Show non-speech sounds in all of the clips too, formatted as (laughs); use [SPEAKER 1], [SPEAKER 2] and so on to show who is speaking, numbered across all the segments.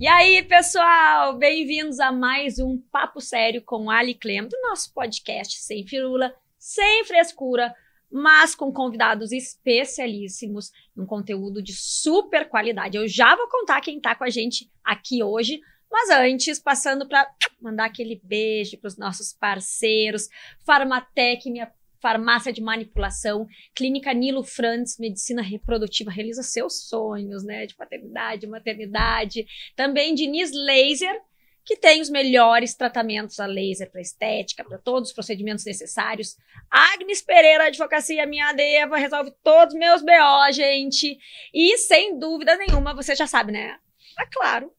[SPEAKER 1] E aí, pessoal, bem-vindos a mais um Papo Sério com Ali Clem, do nosso podcast Sem Firula, sem frescura, mas com convidados especialíssimos, um conteúdo de super qualidade. Eu já vou contar quem está com a gente aqui hoje, mas antes, passando para mandar aquele beijo para os nossos parceiros, Farmatec, minha farmácia de manipulação, clínica Nilo Franz, medicina reprodutiva, realiza seus sonhos, né, de paternidade, maternidade. Também Diniz Laser, que tem os melhores tratamentos a laser para estética, para todos os procedimentos necessários. Agnes Pereira, advocacia minha deva, resolve todos meus BO, gente. E sem dúvida nenhuma, você já sabe, né? É claro,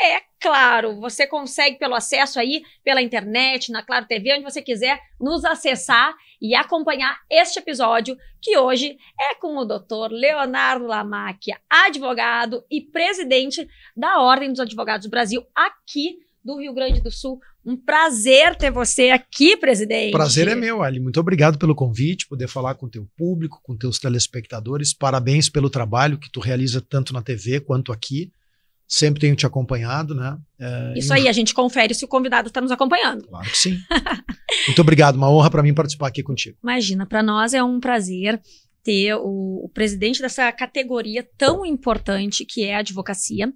[SPEAKER 1] é claro, você consegue pelo acesso aí pela internet, na Claro TV, onde você quiser nos acessar e acompanhar este episódio que hoje é com o Dr. Leonardo Lamacchia, advogado e presidente da Ordem dos Advogados do Brasil aqui do Rio Grande do Sul. Um prazer ter você aqui, presidente. Prazer é meu,
[SPEAKER 2] Ali. Muito obrigado pelo convite, poder falar com o teu público, com teus telespectadores. Parabéns pelo trabalho que tu realiza tanto na TV quanto aqui. Sempre tenho te acompanhado, né? É, Isso e... aí,
[SPEAKER 1] a gente confere se o convidado está nos acompanhando. Claro
[SPEAKER 2] que sim. Muito obrigado, uma honra para mim participar aqui contigo.
[SPEAKER 1] Imagina, para nós é um prazer ter o, o, presidente dessa categoria tão importante que é a advocacia.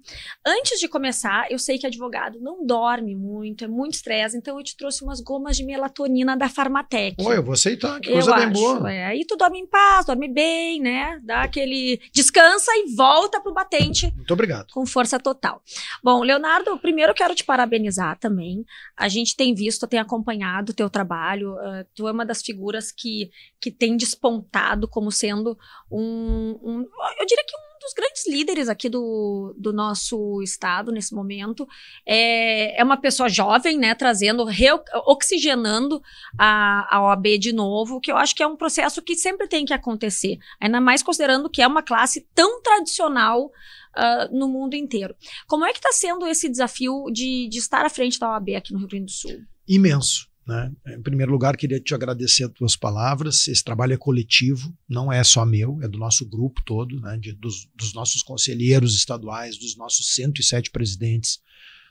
[SPEAKER 1] Antes de começar, eu sei que advogado não dorme muito, é muito estresse, então eu te trouxe umas gomas de melatonina da Farmatec. Oi, eu vou aceitar, que coisa eu bem acho, boa. É. Aí tu dorme em paz, dorme bem, né? Dá aquele. descansa e volta pro batente. Muito obrigado. Com força total. Bom, Leonardo, primeiro eu quero te parabenizar também. A gente tem visto, tem acompanhado o teu trabalho. Uh, tu é uma das figuras que, que tem despontado como sendo um, um, eu diria que um dos grandes líderes aqui do, do nosso estado nesse momento. É, é uma pessoa jovem, né, trazendo, oxigenando a, a OAB de novo, que eu acho que é um processo que sempre tem que acontecer, ainda mais considerando que é uma classe tão tradicional Uh, no mundo inteiro. Como é que está sendo esse desafio de, de estar à frente da OAB aqui no Rio Grande do Sul?
[SPEAKER 2] Imenso. Né? Em primeiro lugar, queria te agradecer as tuas palavras. Esse trabalho é coletivo, não é só meu, é do nosso grupo todo, né? De, dos, dos, nossos conselheiros estaduais, dos nossos 107 presidentes,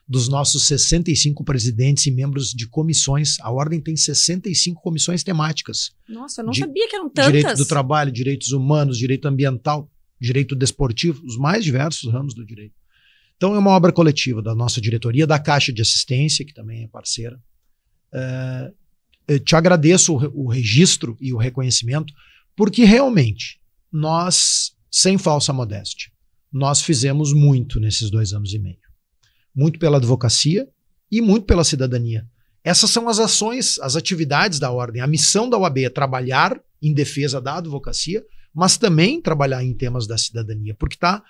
[SPEAKER 2] dos nossos 65 presidentes e membros de comissões. A Ordem tem 65 comissões temáticas.
[SPEAKER 1] Nossa, eu não de, sabia que eram tantas. Direito do trabalho,
[SPEAKER 2] direitos humanos, direito ambiental, direito desportivo, os mais diversos ramos do direito. Então, é uma obra coletiva da nossa diretoria, da Caixa de Assistência, que também é parceira, é, eu te agradeço o, o registro e o reconhecimento, porque realmente nós, sem falsa modéstia, nós fizemos muito nesses dois anos e meio. Muito pela advocacia e muito pela cidadania. Essas são as ações, as atividades da ordem. A missão da OAB é trabalhar em defesa da advocacia, mas também trabalhar em temas da cidadania, porque está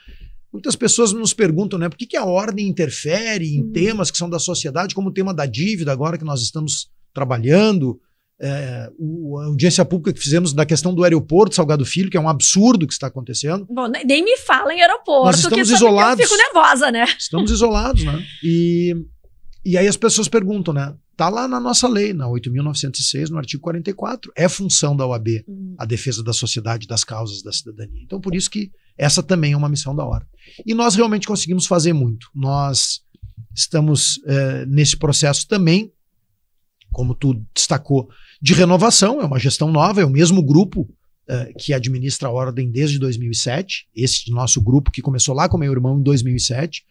[SPEAKER 2] Muitas pessoas nos perguntam, né, por que, que a ordem interfere em uhum. temas que são da sociedade, como o tema da dívida, agora que nós estamos trabalhando, é, o, a audiência pública que fizemos da questão do aeroporto Salgado Filho, que é um absurdo que está acontecendo.
[SPEAKER 1] Bom, nem me fala em aeroporto, Nós estamos isolados, eu fico nervosa, né?
[SPEAKER 2] Estamos isolados, né? E e aí as pessoas perguntam, né? Tá lá na nossa lei, na 8.906, no artigo 44, é função da OAB uhum. a defesa da sociedade, das causas, da cidadania. Então, por isso que essa também é uma missão da hora. E nós realmente conseguimos fazer muito. Nós estamos é, nesse processo também, como tu destacou, de renovação, é uma gestão nova, é o mesmo grupo é, que administra a ordem desde 2007, esse nosso grupo que começou lá com meu irmão em 2007,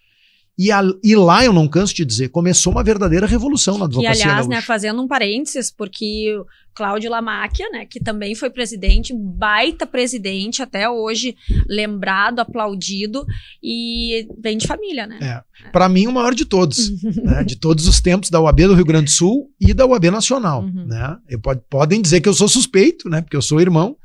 [SPEAKER 2] e, a, e, lá, eu não canso de dizer, começou uma verdadeira revolução na advocacia. E, aliás, né,
[SPEAKER 1] fazendo um parênteses, porque Cláudio Lamáquia, né, que também foi presidente, baita presidente, até hoje lembrado, aplaudido, e vem de família, né?
[SPEAKER 2] É. Para mim, o maior de todos, (laughs) né, de todos os tempos da UAB do Rio Grande do Sul e da UAB Nacional. Uhum. Né? Eu, pode, podem dizer que eu sou suspeito, né, porque eu sou irmão,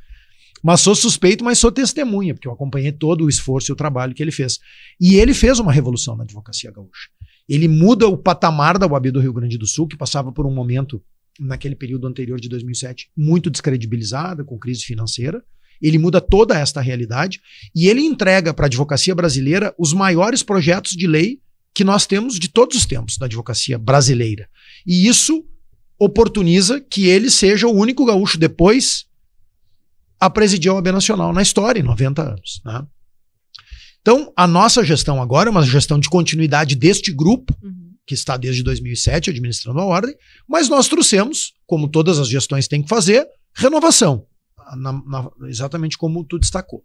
[SPEAKER 2] mas sou suspeito, mas sou testemunha, porque eu acompanhei todo o esforço e o trabalho que ele fez. E ele fez uma revolução na advocacia gaúcha. Ele muda o patamar da UAB do Rio Grande do Sul, que passava por um momento, naquele período anterior de 2007, muito descredibilizada, com crise financeira. Ele muda toda esta realidade e ele entrega para a advocacia brasileira os maiores projetos de lei que nós temos de todos os tempos da advocacia brasileira. E isso oportuniza que ele seja o único gaúcho depois a presidir a OAB Nacional na história, em 90 anos. Né? Então, a nossa gestão agora é uma gestão de continuidade deste grupo, uhum. que está desde 2007 administrando a ordem, mas nós trouxemos, como todas as gestões têm que fazer, renovação, na, na, exatamente como tu destacou.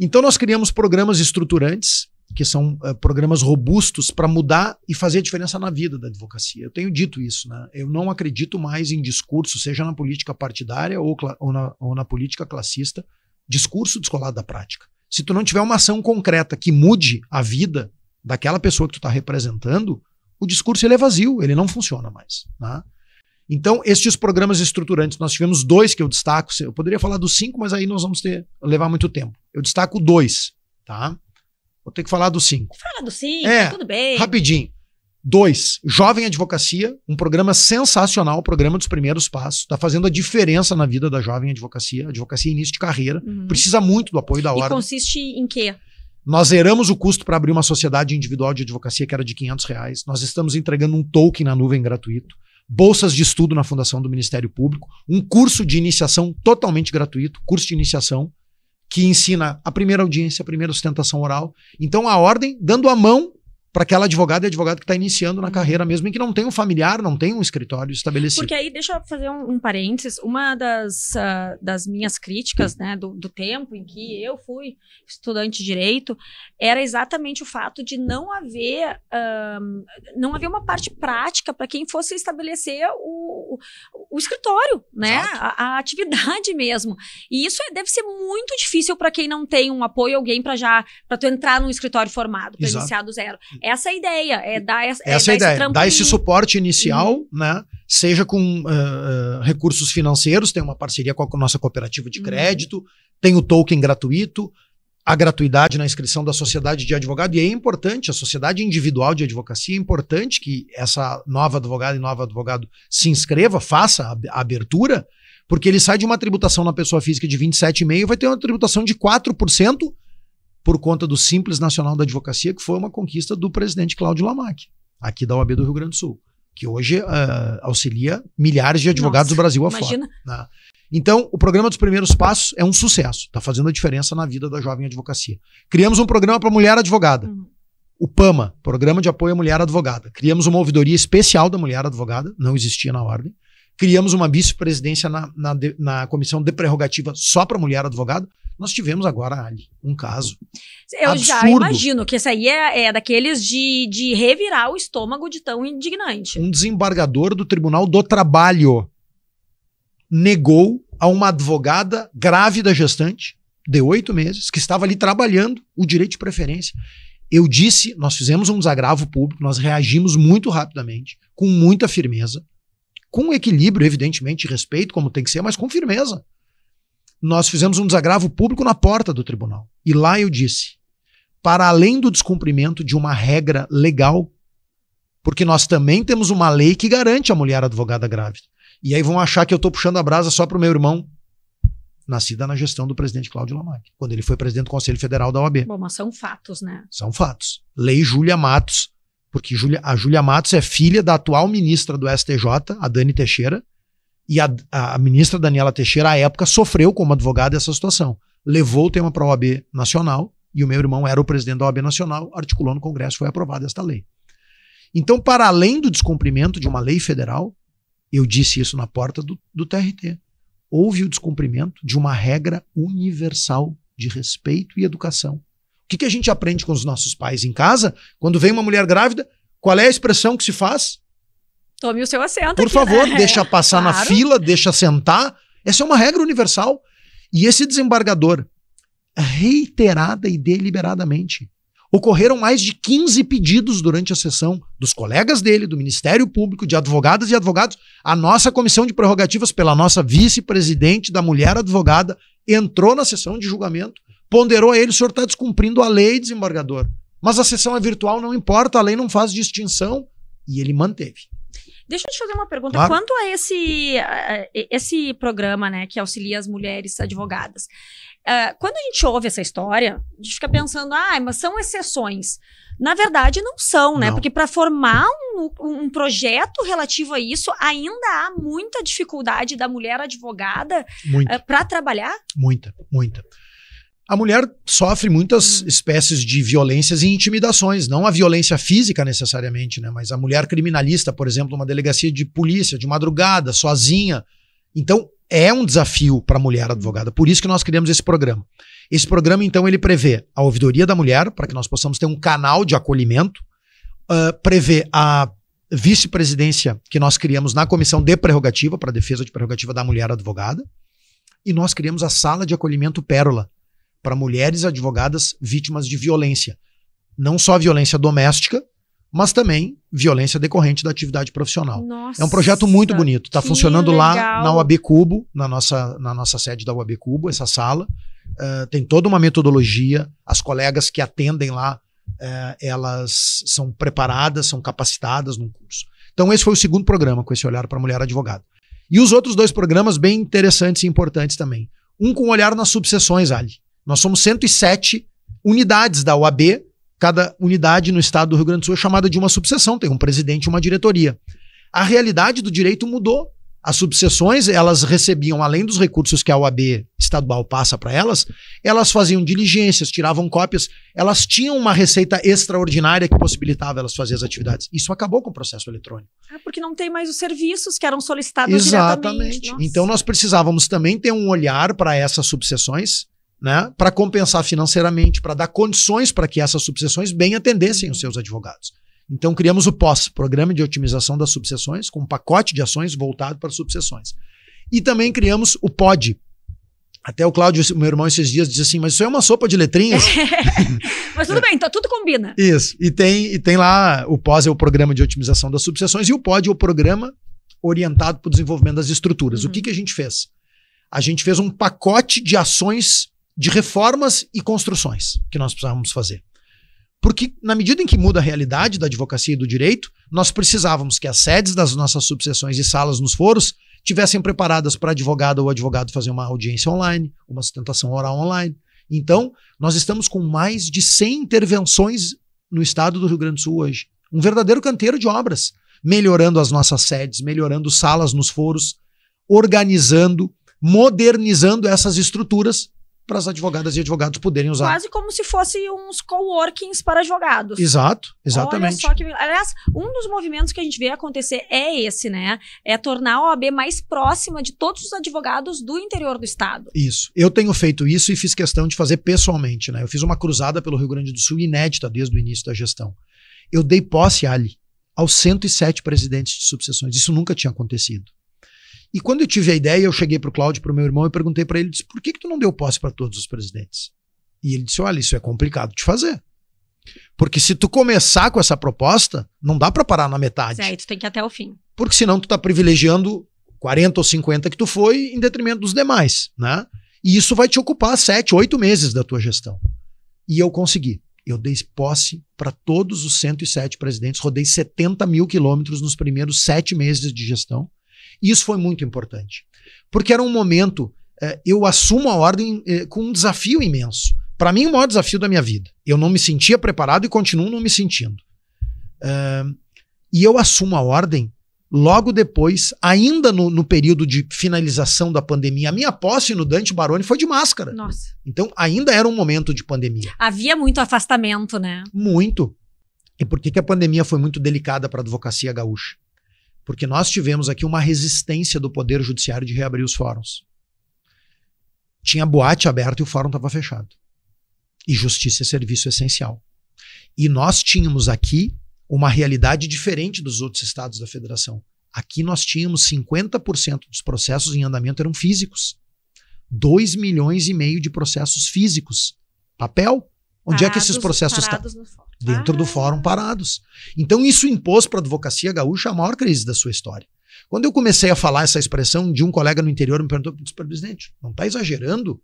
[SPEAKER 2] Então, nós criamos programas estruturantes que são uh, programas robustos para mudar e fazer a diferença na vida da advocacia. Eu tenho dito isso, né? Eu não acredito mais em discurso, seja na política partidária ou, ou, na, ou na política classista, discurso descolado da prática. Se tu não tiver uma ação concreta que mude a vida daquela pessoa que tu está representando, o discurso ele é vazio, ele não funciona mais. Né? Então, estes programas estruturantes, nós tivemos dois que eu destaco. Eu poderia falar dos cinco, mas aí nós vamos ter, levar muito tempo. Eu destaco dois. Tá? Vou ter que falar dos cinco.
[SPEAKER 1] Fala dos cinco, é, tá tudo bem. Rapidinho.
[SPEAKER 2] Dois, Jovem Advocacia, um programa sensacional, o programa dos primeiros passos, está fazendo a diferença na vida da jovem advocacia, advocacia é início de carreira, uhum. precisa muito do apoio da hora. E
[SPEAKER 1] consiste em quê?
[SPEAKER 2] Nós zeramos o custo para abrir uma sociedade individual de advocacia que era de 500 reais, nós estamos entregando um token na nuvem gratuito, bolsas de estudo na Fundação do Ministério Público, um curso de iniciação totalmente gratuito, curso de iniciação, que ensina a primeira audiência, a primeira sustentação oral. Então, a ordem dando a mão para aquela advogada e advogado que está iniciando na uhum. carreira mesmo, em que não tem um familiar, não tem um escritório estabelecido. Porque
[SPEAKER 1] aí, deixa eu fazer um, um parênteses, uma das, uh, das minhas críticas né, do, do, tempo em que eu fui estudante de direito era exatamente o fato de não haver, ah, não haver uma parte prática para quem fosse estabelecer o o escritório, né? A, a, atividade mesmo. E isso é, deve ser muito difícil para quem não tem um apoio, alguém para já para tu entrar num escritório formado, para iniciar do zero. Essa é a ideia, é dar essa, é essa é, dar a ideia, esse dar esse
[SPEAKER 2] suporte inicial, uhum. né? Seja com uh, recursos financeiros, tem uma parceria com a nossa cooperativa de uhum. crédito, uhum. tem o token gratuito, a gratuidade na inscrição da sociedade de advogado, e é importante, a sociedade individual de advocacia, é importante que essa nova advogada e nova advogado se inscreva, faça a abertura, porque ele sai de uma tributação na pessoa física de 27,5% e vai ter uma tributação de 4% por conta do Simples Nacional da Advocacia, que foi uma conquista do presidente Cláudio Lamarck, aqui da UAB do Rio Grande do Sul, que hoje uh, auxilia milhares de advogados Nossa, do Brasil afora. Imagina. Né? Então, o programa dos primeiros passos é um sucesso, está fazendo a diferença na vida da jovem advocacia. Criamos um programa para mulher advogada. Uhum. O PAMA, Programa de Apoio à Mulher Advogada. Criamos uma ouvidoria especial da mulher advogada, não existia na ordem. Criamos uma vice-presidência na, na, na comissão de prerrogativa só para mulher advogada. Nós tivemos agora, Ali, um caso.
[SPEAKER 1] Eu absurdo. já imagino que esse aí é, é daqueles de, de revirar o estômago de
[SPEAKER 2] tão indignante. Um desembargador do Tribunal do Trabalho negou a uma advogada grávida gestante, de oito meses, que estava ali trabalhando o direito de preferência. Eu disse, nós fizemos um desagravo público, nós reagimos muito rapidamente, com muita firmeza, com equilíbrio, evidentemente, respeito, como tem que ser, mas com firmeza. Nós fizemos um desagravo público na porta do tribunal. E lá eu disse: para além do descumprimento de uma regra legal, porque nós também temos uma lei que garante a mulher advogada grávida. E aí vão achar que eu estou puxando a brasa só para o meu irmão, nascida na gestão do presidente Cláudio Lamarck, quando ele foi presidente do Conselho Federal da OAB. Bom,
[SPEAKER 1] mas são fatos, né?
[SPEAKER 2] São fatos. Lei Júlia Matos, porque a Júlia Matos é filha da atual ministra do STJ, a Dani Teixeira, e a, a ministra Daniela Teixeira, à época, sofreu como advogada essa situação. Levou o tema para a OAB Nacional, e o meu irmão era o presidente da OAB Nacional, articulou no Congresso, foi aprovada esta lei. Então, para além do descumprimento de uma lei federal, eu disse isso na porta do, do TRT. Houve o descumprimento de uma regra universal de respeito e educação. O que, que a gente aprende com os nossos pais em casa? Quando vem uma mulher grávida, qual é a expressão que se faz?
[SPEAKER 1] Tome o seu assento. Por aqui, favor, né? deixa passar claro. na fila,
[SPEAKER 2] deixa sentar. Essa é uma regra universal. E esse desembargador, reiterada e deliberadamente, ocorreram mais de 15 pedidos durante a sessão dos colegas dele, do Ministério Público, de advogadas e advogados. A nossa comissão de prerrogativas, pela nossa vice-presidente da mulher advogada, entrou na sessão de julgamento, ponderou a ele: o senhor está descumprindo a lei, desembargador. Mas a sessão é virtual, não importa, a lei não faz distinção. E ele manteve.
[SPEAKER 1] Deixa eu te fazer uma pergunta. Claro. Quanto a esse, a, esse programa, né, que auxilia as mulheres advogadas, Uh, quando a gente ouve essa história, a gente fica pensando, ah, mas são exceções. Na verdade, não são, né? Não. Porque para formar um, um, projeto relativo a isso, ainda há muita dificuldade da mulher advogada uh, ah, para trabalhar?
[SPEAKER 2] Muita, muita. A mulher sofre muitas hum. espécies de violências e intimidações, não a violência física necessariamente, né? Mas a mulher criminalista, por exemplo, numa delegacia de polícia, de madrugada, sozinha. Então, é um desafio para a mulher advogada. Por isso que nós criamos esse programa. Esse programa, então, ele prevê a ouvidoria da mulher, para que nós possamos ter um canal de acolhimento, uh, prevê a vice-presidência que nós criamos na comissão de prerrogativa, para defesa de prerrogativa da mulher advogada, e nós criamos a sala de acolhimento Pérola, para mulheres advogadas vítimas de violência. Não só violência doméstica, mas também violência decorrente da atividade profissional. Nossa, é um projeto muito bonito. Está funcionando legal. lá na UAB Cubo, na nossa, na nossa sede da UAB Cubo, essa sala. Uh, tem toda uma metodologia. As colegas que atendem lá, uh, elas são preparadas, são capacitadas num curso. Então, esse foi o segundo programa com esse olhar para a mulher advogada. E os outros dois programas bem interessantes e importantes também. Um com olhar nas subseções, Ali. Nós somos 107 unidades da UAB Cada unidade no estado do Rio Grande do Sul é chamada de uma subseção, tem um presidente e uma diretoria. A realidade do direito mudou. As subseções, elas recebiam, além dos recursos que a OAB estadual passa para elas, elas faziam diligências, tiravam cópias, elas tinham uma receita extraordinária que possibilitava elas fazer as atividades. Isso acabou com o processo eletrônico.
[SPEAKER 1] É porque não tem mais os serviços que eram solicitados Exatamente.
[SPEAKER 2] Então nós precisávamos também ter um olhar para essas subseções, né, para compensar financeiramente, para dar condições para que essas subseções bem atendessem os seus advogados. Então criamos o POS, Programa de Otimização das Subseções, com um pacote de ações voltado para subseções. E também criamos o POD. Até o Cláudio, meu irmão, esses dias disse assim, mas isso é uma sopa de letrinhas.
[SPEAKER 1] (laughs) mas tudo é. bem, então tudo combina.
[SPEAKER 2] Isso. E tem, e tem lá, o POS é o Programa de Otimização das Subseções e o POD é o Programa Orientado para o Desenvolvimento das Estruturas. Uhum. O que, uhum. que a gente fez? A gente fez um pacote de ações de reformas e construções que nós precisávamos fazer. Porque, na medida em que muda a realidade da advocacia e do direito, nós precisávamos que as sedes das nossas subseções e salas nos foros tivessem preparadas para advogada ou advogado fazer uma audiência online, uma sustentação oral online. Então, nós estamos com mais de 100 intervenções no estado do Rio Grande do Sul hoje. Um verdadeiro canteiro de obras, melhorando as nossas sedes, melhorando salas nos foros, organizando, modernizando essas estruturas para as advogadas e advogados poderem usar. Quase
[SPEAKER 1] como se fossem uns coworkings para advogados. Exato, exatamente. Olha só que, aliás, um dos movimentos que a gente vê acontecer é esse, né? É tornar a OAB mais próxima de todos os advogados do interior do estado.
[SPEAKER 2] Isso. Eu tenho feito isso e fiz questão de fazer pessoalmente, né? Eu fiz uma cruzada pelo Rio Grande do Sul inédita desde o início da gestão. Eu dei posse ali aos 107 presidentes de subseções. Isso nunca tinha acontecido. E quando eu tive a ideia, eu cheguei para o Cláudio, para o meu irmão, e perguntei para ele, disse, por que, que tu não deu posse para todos os presidentes? E ele disse, olha, isso é complicado de fazer. Porque se tu começar com essa proposta, não dá para parar na metade.
[SPEAKER 1] É, tu tem que ir até o fim.
[SPEAKER 2] Porque senão tu tá privilegiando 40 ou 50 que tu foi em detrimento dos demais, né? E isso vai te ocupar 7, 8 meses da tua gestão. E eu consegui. Eu dei posse para todos os 107 presidentes, rodei 70 mil quilômetros nos primeiros sete meses de gestão. E isso foi muito importante. Porque era um momento, eh, eu assumo a ordem eh, com um desafio imenso. Para mim, o maior desafio da minha vida. Eu não me sentia preparado e continuo não me sentindo. Uh, e eu assumo a ordem logo depois, ainda no, no, período de finalização da pandemia, a minha posse no Dante Baroni foi de máscara. Nossa. Então, ainda era um momento de pandemia.
[SPEAKER 1] Havia muito afastamento, né?
[SPEAKER 2] Muito. E por que, que a pandemia foi muito delicada para a advocacia gaúcha? Porque nós tivemos aqui uma resistência do Poder Judiciário de reabrir os fóruns. Tinha boate aberta e o fórum estava fechado. E justiça é serviço essencial. E nós tínhamos aqui uma realidade diferente dos outros estados da federação. Aqui nós tínhamos 50% dos processos em andamento eram físicos. 2 milhões e meio de processos físicos. Papel, Onde parados, é que esses processos estão? Tá? Dentro do ah. fórum, parados. Então, isso impôs para a advocacia gaúcha a maior crise da sua história. Quando eu comecei a falar essa expressão, de um colega no interior me perguntou, disse, presidente, não está exagerando?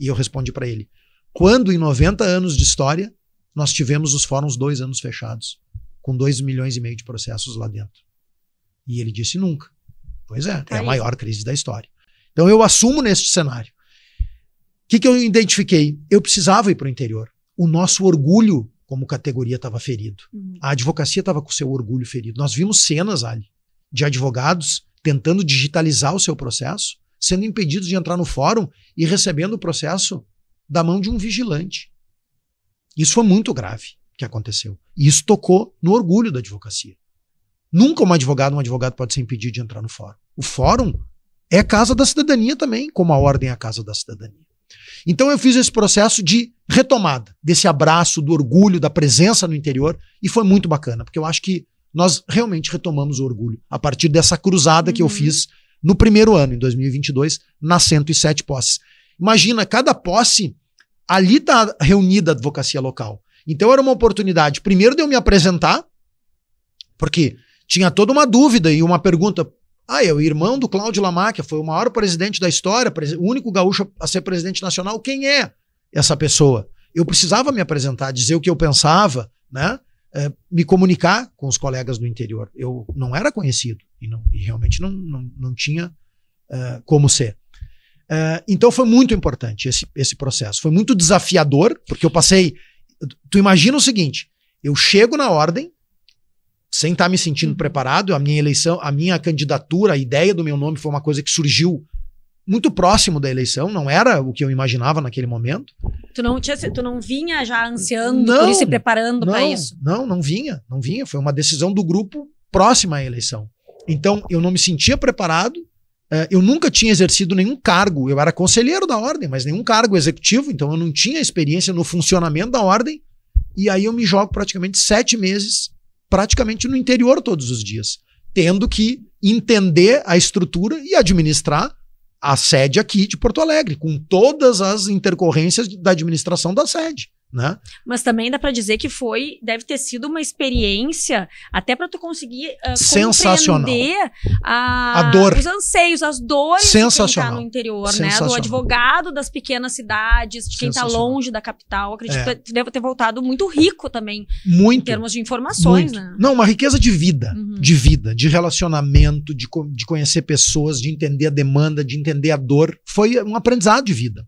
[SPEAKER 2] E eu respondi para ele, quando em 90 anos de história, nós tivemos os fóruns dois anos fechados, com dois milhões e meio de processos lá dentro. E ele disse nunca. Pois é, tá é aí. a maior crise da história. Então eu assumo neste cenário. O que, que eu identifiquei? Eu precisava ir para o interior o nosso orgulho como categoria estava ferido. Uhum. A advocacia estava com o seu orgulho ferido. Nós vimos cenas ali de advogados tentando digitalizar o seu processo, sendo impedidos de entrar no fórum e recebendo o processo da mão de um vigilante. Isso foi muito grave que aconteceu. E isso tocou no orgulho da advocacia. Nunca um advogado, um advogado pode ser impedido de entrar no fórum. O fórum é casa da cidadania também, como a ordem é a casa da cidadania. Então eu fiz esse processo de retomada, desse abraço, do orgulho, da presença no interior, e foi muito bacana, porque eu acho que nós realmente retomamos o orgulho a partir dessa cruzada uhum. que eu uhum. fiz no primeiro ano, em 2022, nas 107 posses. Imagina, cada posse, ali está reunida a advocacia local. Então era uma oportunidade, primeiro, de eu me apresentar, porque tinha toda uma dúvida e uma pergunta: ah, é o irmão do Cláudio Lamáquia, foi o maior presidente da história, o único gaúcho a ser presidente nacional. Quem é essa pessoa? Eu precisava me apresentar, dizer o que eu pensava, né? É, me comunicar com os colegas do interior. Eu não era conhecido e, não, e realmente não, não, não tinha é, como ser. É, então foi muito importante esse, esse processo. Foi muito desafiador, porque eu passei. Tu imagina o seguinte: eu chego na ordem, sem estar tá me sentindo uhum. preparado. A minha eleição, a minha candidatura, a ideia do meu nome foi uma coisa que surgiu muito próximo da eleição, não era o que eu imaginava naquele momento.
[SPEAKER 1] Tu não tinha, tu não vinha já ansiando não, se preparando para isso?
[SPEAKER 2] Não, não vinha, não vinha. Foi uma decisão do grupo próxima à eleição. Então eu não me sentia preparado. Eh, eu nunca tinha exercido nenhum cargo. Eu era conselheiro da ordem, mas nenhum cargo executivo. Então eu não tinha experiência no funcionamento da ordem. E aí eu me jogo praticamente sete meses praticamente no interior todos os dias, tendo que entender a estrutura e administrar a sede aqui de Porto Alegre, com todas as intercorrências da administração da sede. Né?
[SPEAKER 1] Mas também dá para dizer que foi, deve ter sido uma experiência até para tu conseguir uh, a, a, dor, os anseios, as dores quem tá no interior, né? Do advogado das pequenas cidades, de quem está longe da capital. Acredito é. que deve ter voltado muito rico também, muito, em termos de informações, né?
[SPEAKER 2] Não, uma riqueza de vida, uhum. de vida, de relacionamento, de, de conhecer pessoas, de entender a demanda, de entender a dor. Foi um aprendizado de vida.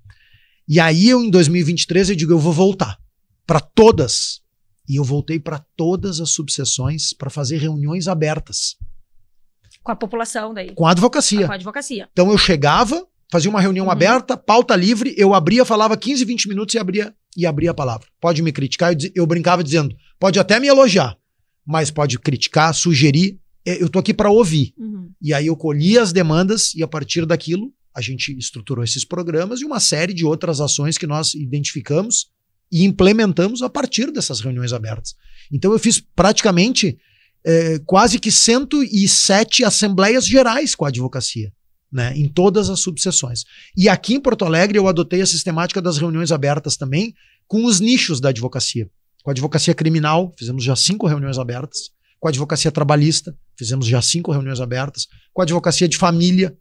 [SPEAKER 2] E aí eu em 2023 eu digo, eu vou voltar para todas. E eu voltei para todas as subseções para fazer reuniões abertas.
[SPEAKER 1] Com a população daí. Com a advocacia. Com a advocacia. Então
[SPEAKER 2] eu chegava, fazia uma reunião uhum. aberta, pauta livre, eu abria, falava 15, 20 minutos e abria e abria a palavra. Pode me criticar, eu, eu brincava dizendo, pode até me elogiar, mas pode criticar, sugerir, é, eu tô aqui para ouvir. Uhum. E aí eu colhi as demandas e a partir daquilo a gente estruturou esses programas e uma série de outras ações que nós identificamos e implementamos a partir dessas reuniões abertas. Então eu fiz praticamente é, quase que 107 assembleias gerais com a advocacia, né, em todas as subseções. E aqui em Porto Alegre eu adotei a sistemática das reuniões abertas também com os nichos da advocacia. Com a advocacia criminal, fizemos já cinco reuniões abertas. Com a advocacia trabalhista, fizemos já cinco reuniões abertas. Com a advocacia de família,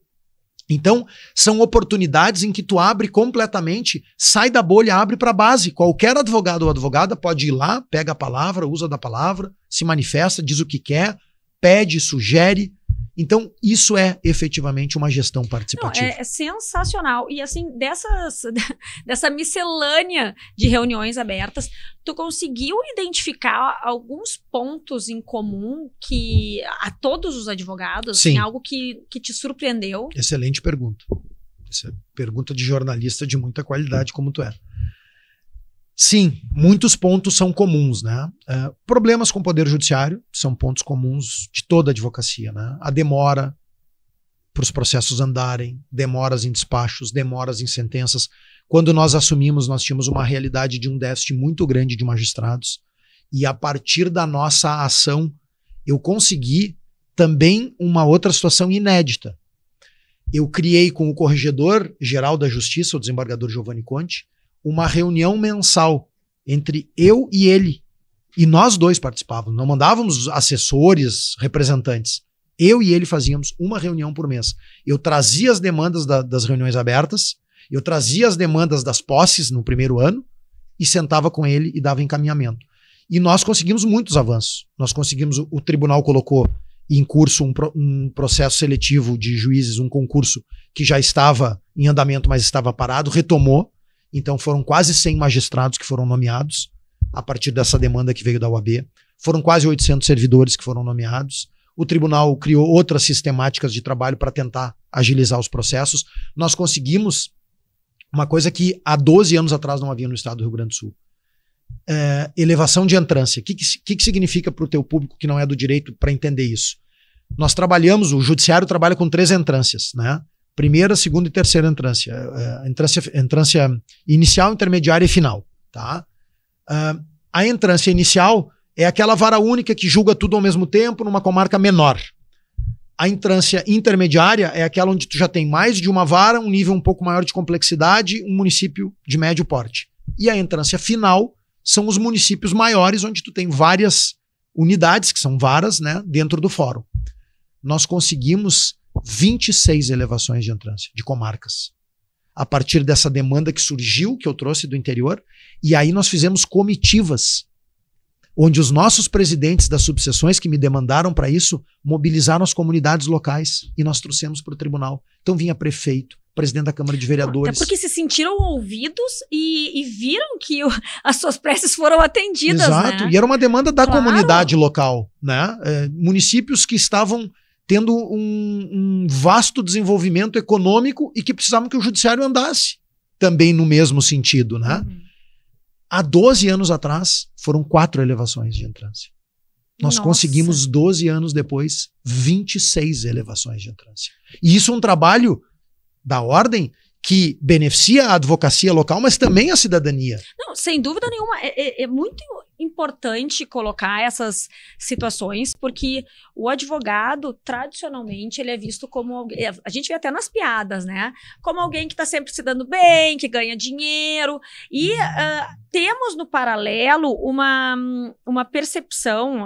[SPEAKER 2] então, são oportunidades em que tu abre completamente, sai da bolha, abre para a base. Qualquer advogado ou advogada pode ir lá, pega a palavra, usa da palavra, se manifesta, diz o que quer, pede, sugere, então, isso é efetivamente uma gestão participativa. Não,
[SPEAKER 1] é, é, sensacional. E assim, dessas, (laughs) dessa miscelânea de reuniões abertas, tu conseguiu identificar alguns pontos em comum que a todos os advogados, Sim. Assim, algo que, que te surpreendeu?
[SPEAKER 2] Excelente pergunta. Essa é pergunta de jornalista de muita qualidade, como tu és. Sim, muitos pontos são comuns, né? Uh, problemas com o poder judiciário são pontos comuns de toda a advocacia, né? A demora para os processos andarem, demoras em despachos, demoras em sentenças. Quando nós assumimos, nós tínhamos uma realidade de um déficit muito grande de magistrados e a partir da nossa ação eu consegui também uma outra situação inédita. Eu criei com o corregedor geral da Justiça, o desembargador Giovanni Conte, uma reunião mensal entre eu e ele. E nós dois participávamos, não mandávamos assessores, representantes. Eu e ele fazíamos uma reunião por mês. Eu trazia as demandas da, das reuniões abertas, eu trazia as demandas das posses no primeiro ano e sentava com ele e dava encaminhamento. E nós conseguimos muitos avanços. Nós conseguimos, o, tribunal colocou em curso um, um, processo seletivo de juízes, um concurso que já estava em andamento, mas estava parado, retomou. Então foram quase 100 magistrados que foram nomeados a partir dessa demanda que veio da UAB. Foram quase 800 servidores que foram nomeados. O tribunal criou outras sistemáticas de trabalho para tentar agilizar os processos. Nós conseguimos uma coisa que há 12 anos atrás não havia no estado do Rio Grande do Sul. É, elevação de entrância. O que, que, que significa para o teu público que não é do direito para entender isso? Nós trabalhamos, o judiciário trabalha com três entrâncias, né? primeira, segunda e terceira entrância. Uh, entrância, entrância inicial, intermediária e final. Tá? Uh, a entrância inicial é aquela vara única que julga tudo ao mesmo tempo numa comarca menor. A entrância intermediária é aquela onde tu já tem mais de uma vara, um nível um pouco maior de complexidade, um município de médio porte. E a entrância final são os municípios maiores, onde tu tem várias unidades, que são varas, né, dentro do fórum. Nós conseguimos 26 elevações de entrância, de comarcas. A partir dessa demanda que surgiu, que eu trouxe do interior, e aí nós fizemos comitivas, onde os nossos presidentes das subseções que me demandaram para isso mobilizaram as comunidades locais e nós trouxemos para o tribunal. Então vinha prefeito, presidente da Câmara de Vereadores. Até porque
[SPEAKER 1] se sentiram ouvidos e, e viram que o, as suas preces foram atendidas. Exato, né? e
[SPEAKER 2] era uma demanda da claro. comunidade local, né? É, municípios que estavam tendo um, um vasto desenvolvimento econômico e que precisavam que o judiciário andasse também no mesmo sentido, né? Uhum. Há 12 anos atrás, foram quatro elevações de entrância. Nós Nossa. conseguimos, 12 anos depois, 26 elevações de entrância. E isso é um trabalho da ordem que beneficia a advocacia local, mas também a cidadania.
[SPEAKER 1] Não, sem dúvida nenhuma. É, é, é muito importante colocar essas situações, porque o advogado, tradicionalmente, ele é visto como. A gente vê até nas piadas, né? Como alguém que está sempre se dando bem, que ganha dinheiro. E uh, temos no paralelo uma, uma percepção.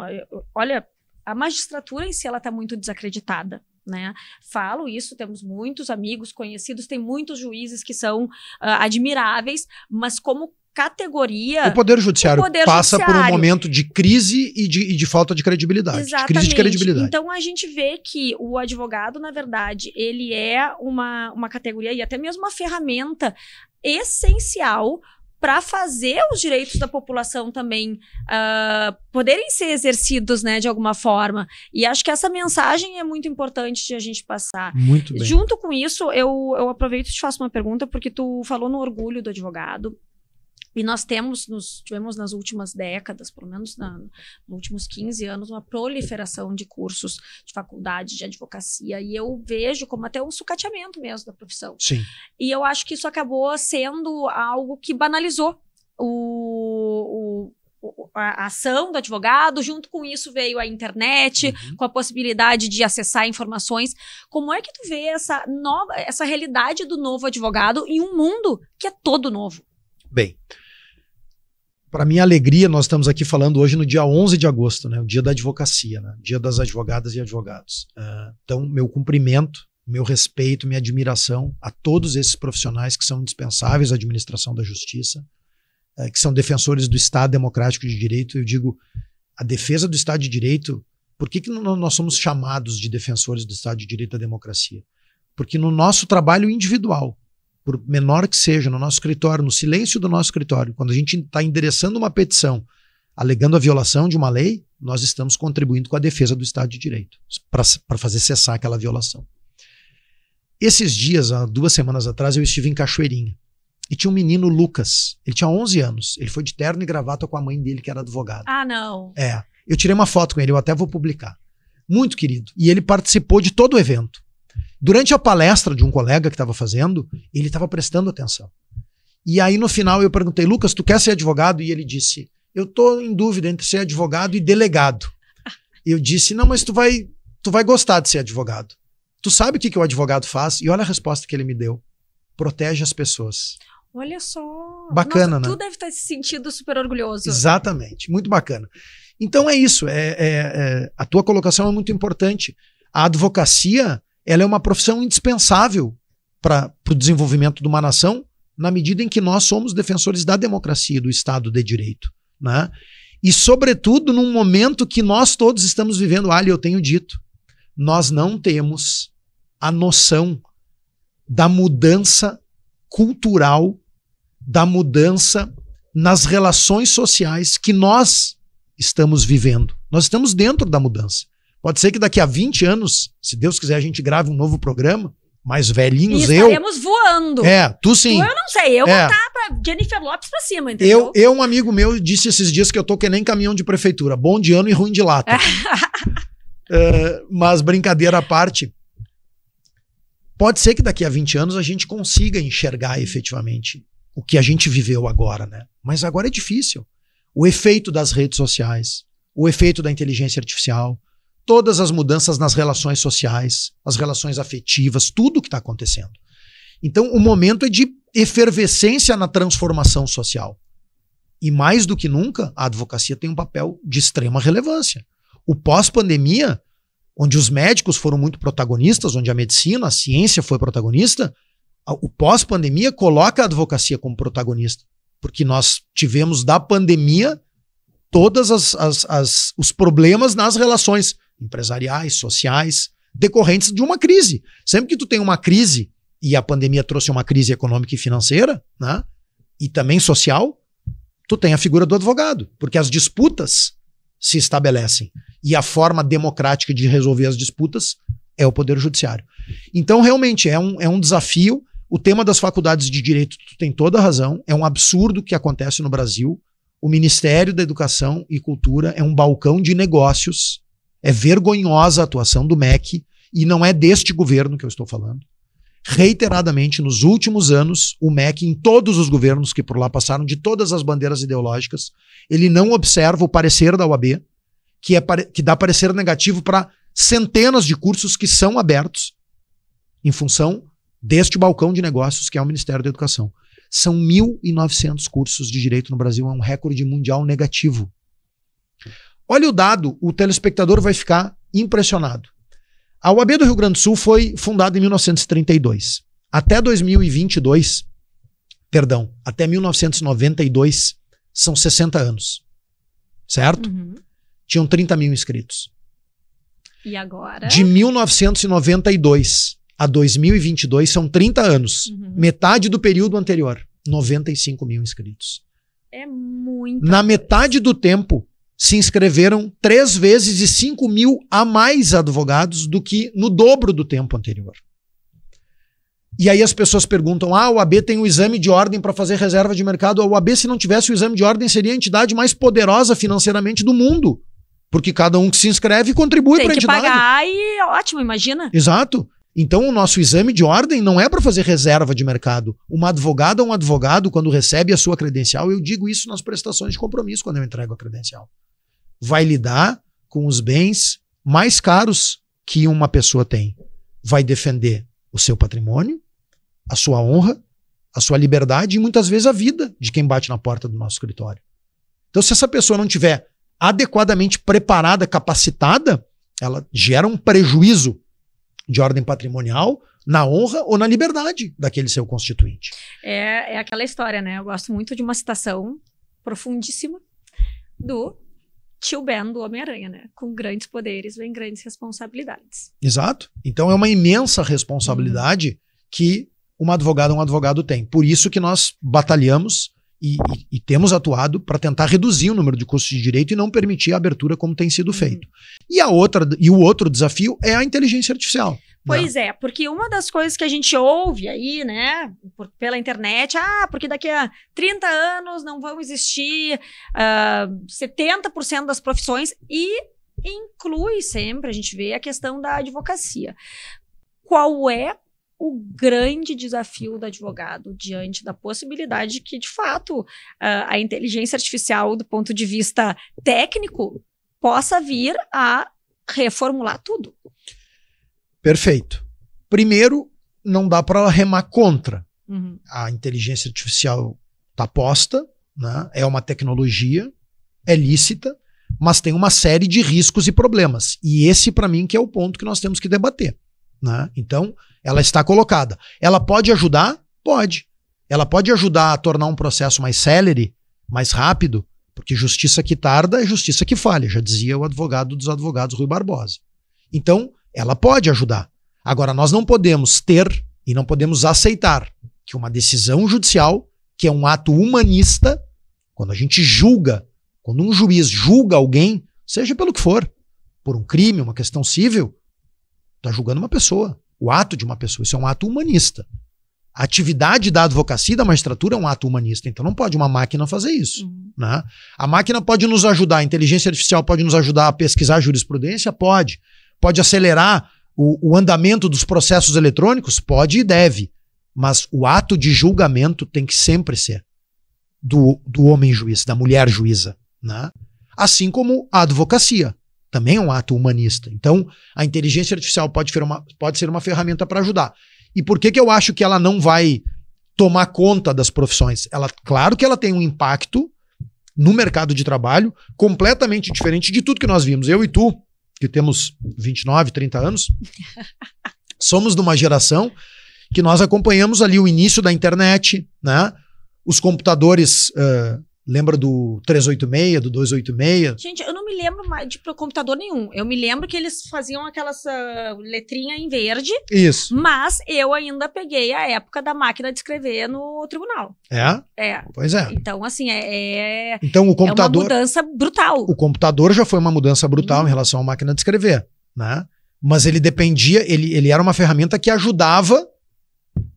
[SPEAKER 1] Olha, a magistratura em si ela está muito desacreditada. Né? Falo isso, temos muitos amigos conhecidos, tem muitos juízes que são uh, admiráveis, mas como categoria. O Poder Judiciário o poder passa judiciário. por um momento
[SPEAKER 2] de crise e de, e de falta de credibilidade. Exatamente. De crise de credibilidade.
[SPEAKER 1] Então a gente vê que o advogado, na verdade, ele é uma, uma categoria e até mesmo uma ferramenta essencial para fazer os direitos da população também uh, poderem ser exercidos, né, de alguma forma. E acho que essa mensagem é muito importante de a gente passar. Muito bem. Junto com isso, eu, eu aproveito e te faço uma pergunta, porque tu falou no orgulho do advogado, e nós temos, nos, tivemos nas últimas décadas, pelo menos na, nos últimos 15 anos, uma proliferação de cursos de faculdade de advocacia. E eu vejo como até um sucateamento mesmo da profissão. Sim. E eu acho que isso acabou sendo algo que banalizou o, o a ação do advogado, junto com isso veio a internet, uhum. com a possibilidade de acessar informações. Como é que tu vê essa nova, essa realidade do novo advogado em um mundo que é todo novo?
[SPEAKER 2] Bem, para minha alegria, nós estamos aqui falando hoje no dia 11 de agosto, né, o dia da advocacia, né, dia das advogadas e advogados. Uh, então, meu cumprimento, meu respeito, minha admiração a todos esses profissionais que são indispensáveis à administração da justiça, uh, que são defensores do Estado democrático de direito. Eu digo, a defesa do Estado de direito, por que, que nós somos chamados de defensores do Estado de direito à democracia? Porque no nosso trabalho individual, por menor que seja, no nosso escritório, no silêncio do nosso escritório, quando a gente está endereçando uma petição alegando a violação de uma lei, nós estamos contribuindo com a defesa do Estado de Direito, para fazer cessar aquela violação. Esses dias, há duas semanas atrás, eu estive em Cachoeirinha e tinha um menino, Lucas. Ele tinha 11 anos. Ele foi de terno e gravata com a mãe dele, que era advogada. Ah, não. É. Eu tirei uma foto com ele, eu até vou publicar. Muito querido. E ele participou de todo o evento. Durante a palestra de um colega que estava fazendo, ele estava prestando atenção. E aí no final eu perguntei, Lucas, tu quer ser advogado? E ele disse, eu estou em dúvida entre ser advogado e delegado. Eu disse, não, mas tu vai, tu vai gostar de ser advogado. Tu sabe o que, que o advogado faz? E olha a resposta que ele me deu. Protege as pessoas. Olha só. Bacana, Nossa, né? Tu
[SPEAKER 1] deve estar se sentindo super orgulhoso.
[SPEAKER 2] Exatamente, muito bacana. Então é isso. É, é, é, a tua colocação é muito importante. A advocacia ela é uma profissão indispensável para o desenvolvimento de uma nação, na medida em que nós somos defensores da democracia e do Estado de Direito. Né? E, sobretudo, num momento que nós todos estamos vivendo, ali eu tenho dito, nós não temos a noção da mudança cultural, da mudança nas relações sociais que nós estamos vivendo. Nós estamos dentro da mudança. Pode ser que daqui a 20 anos, se Deus quiser, a gente grave um novo programa, mais velhinhos e eu. Estaremos
[SPEAKER 1] voando. É, tu sim. eu não sei, eu é. vou estar pra Jennifer Lopes pra cima, entendeu?
[SPEAKER 2] Eu, eu, um amigo meu, disse esses dias que eu tô que nem caminhão de prefeitura, bom de ano e ruim de lata. uh, (laughs) mas brincadeira à parte, pode ser que daqui a 20 anos a gente consiga enxergar efetivamente o que a gente viveu agora, né? Mas agora é difícil. O efeito das redes sociais, o efeito da inteligência artificial, todas as mudanças nas relações sociais, as relações afetivas, tudo o que está acontecendo. Então, o momento é de efervescência na transformação social. E mais do que nunca, a advocacia tem um papel de extrema relevância. O pós-pandemia, onde os médicos foram muito protagonistas, onde a medicina, a ciência foi protagonista, o pós-pandemia coloca a advocacia como protagonista, porque nós tivemos da pandemia todos as, as, as, os problemas nas relações empresariais, sociais, decorrentes de uma crise. Sempre que tu tem uma crise, e a pandemia trouxe uma crise econômica e financeira, né? E também social, tu tem a figura do advogado, porque as disputas se estabelecem. E a forma democrática de resolver as disputas é o Poder Judiciário. Então, realmente, é um, é um desafio. O tema das faculdades de direito, tu tem toda a razão, é um absurdo que acontece no Brasil. O Ministério da Educação e Cultura é um balcão de negócios é vergonhosa a atuação do MEC, e não é deste governo que eu estou falando. Reiteradamente, nos últimos anos, o MEC, em todos os governos que por lá passaram, de todas as bandeiras ideológicas, ele não observa o parecer da UAB, que, é, que dá parecer negativo para centenas de cursos que são abertos em função deste balcão de negócios que é o Ministério da Educação. São 1.900 cursos de direito no Brasil, é um recorde mundial negativo. Olha o dado, o telespectador vai ficar impressionado. A UAB do Rio Grande do Sul foi fundada em 1932. Até 2022, perdão, até 1992, são 60 anos. Certo? Uhum. Tinham 30 mil inscritos.
[SPEAKER 1] E agora?
[SPEAKER 2] De 1992 a 2022 são 30 anos. Uhum. Metade do período anterior. 95 mil inscritos.
[SPEAKER 1] É muito.
[SPEAKER 2] Na metade do tempo, se inscreveram três vezes e 5 mil a mais advogados do que no dobro do tempo anterior. E aí as pessoas perguntam: ah, o AB tem o um exame de ordem para fazer reserva de mercado. O AB, se não tivesse o exame de ordem, seria a entidade mais poderosa financeiramente do mundo. Porque cada um que se inscreve contribui para a entidade. Tem que pagar
[SPEAKER 1] e é ótimo, imagina.
[SPEAKER 2] Exato. Então, o nosso exame de ordem não é para fazer reserva de mercado. Uma advogada ou um advogado, quando recebe a sua credencial, eu digo isso nas prestações de compromisso, quando eu entrego a credencial vai lidar com os bens mais caros que uma pessoa tem. Vai defender o seu patrimônio, a sua honra, a sua liberdade e muitas vezes a vida de quem bate na porta do nosso escritório. Então, se essa pessoa não tiver adequadamente preparada, capacitada, ela gera um prejuízo de ordem patrimonial na honra ou na liberdade daquele seu constituinte.
[SPEAKER 1] É, é aquela história, né? Eu gosto muito de uma citação profundíssima do tio Ben do Homem-Aranha, né? Com grandes poderes vem grandes responsabilidades.
[SPEAKER 2] Exato. Então é uma imensa responsabilidade uhum. que uma advogada, um advogado tem. Por isso que nós batalhamos e, e, e temos atuado para tentar reduzir o número de custos de direito e não permitir a abertura como tem sido uhum. feito. E a outra e o outro desafio é a inteligência artificial. Pois Não.
[SPEAKER 1] é, porque uma das coisas que a gente ouve aí, né, por, pela internet, ah, porque daqui a 30 anos não vão existir uh, ah, 70% das profissões e inclui sempre, a gente vê, a questão da advocacia. Qual é o grande desafio do advogado diante da possibilidade que, de fato, ah, a inteligência artificial, do ponto de vista técnico, possa vir a reformular tudo?
[SPEAKER 2] Perfeito. Primeiro, não dá para remar contra. Uhum. A inteligência artificial está posta, né? é uma tecnologia, é lícita, mas tem uma série de riscos e problemas. E esse, para mim, que é o ponto que nós temos que debater. Né? Então, ela está colocada. Ela pode ajudar? Pode. Ela pode ajudar a tornar um processo mais célere, mais rápido, porque justiça que tarda é justiça que falha, já dizia o advogado dos advogados Rui Barbosa. Então, ela pode ajudar. Agora, nós não podemos ter e não podemos aceitar que uma decisão judicial, que é um ato humanista, quando a gente julga, quando um juiz julga alguém, seja pelo que for, por um crime, uma questão civil, está julgando uma pessoa, o ato de uma pessoa. Isso é um ato humanista. A atividade da advocacia e da magistratura é um ato humanista, então não pode uma máquina fazer isso. Uhum. Né? A máquina pode nos ajudar, a inteligência artificial pode nos ajudar a pesquisar jurisprudência? Pode. Pode acelerar o, o andamento dos processos eletrônicos? Pode e deve. Mas o ato de julgamento tem que sempre ser do, do homem juiz, da mulher juíza. Né? Assim como a advocacia também é um ato humanista. Então, a inteligência artificial pode ser uma, pode ser uma ferramenta para ajudar. E por que, que eu acho que ela não vai tomar conta das profissões? Ela, claro que ela tem um impacto no mercado de trabalho completamente diferente de tudo que nós vimos. Eu e tu, que temos 29, 30 anos, (laughs) somos de uma geração que nós acompanhamos ali o início da internet, né? Os computadores uh, Lembra do 386, do 286? Gente,
[SPEAKER 1] eu não me lembro mais de computador nenhum. Eu me lembro que eles faziam aquelas uh, letrinha em verde. Isso. Mas eu ainda peguei a época da máquina de escrever no tribunal. É? É. Pois é. Então, assim, é, é então, o computador, é uma
[SPEAKER 2] mudança brutal. O computador já foi uma mudança brutal hum. em relação à máquina de escrever, né? Mas ele dependia, ele, ele era uma ferramenta que ajudava,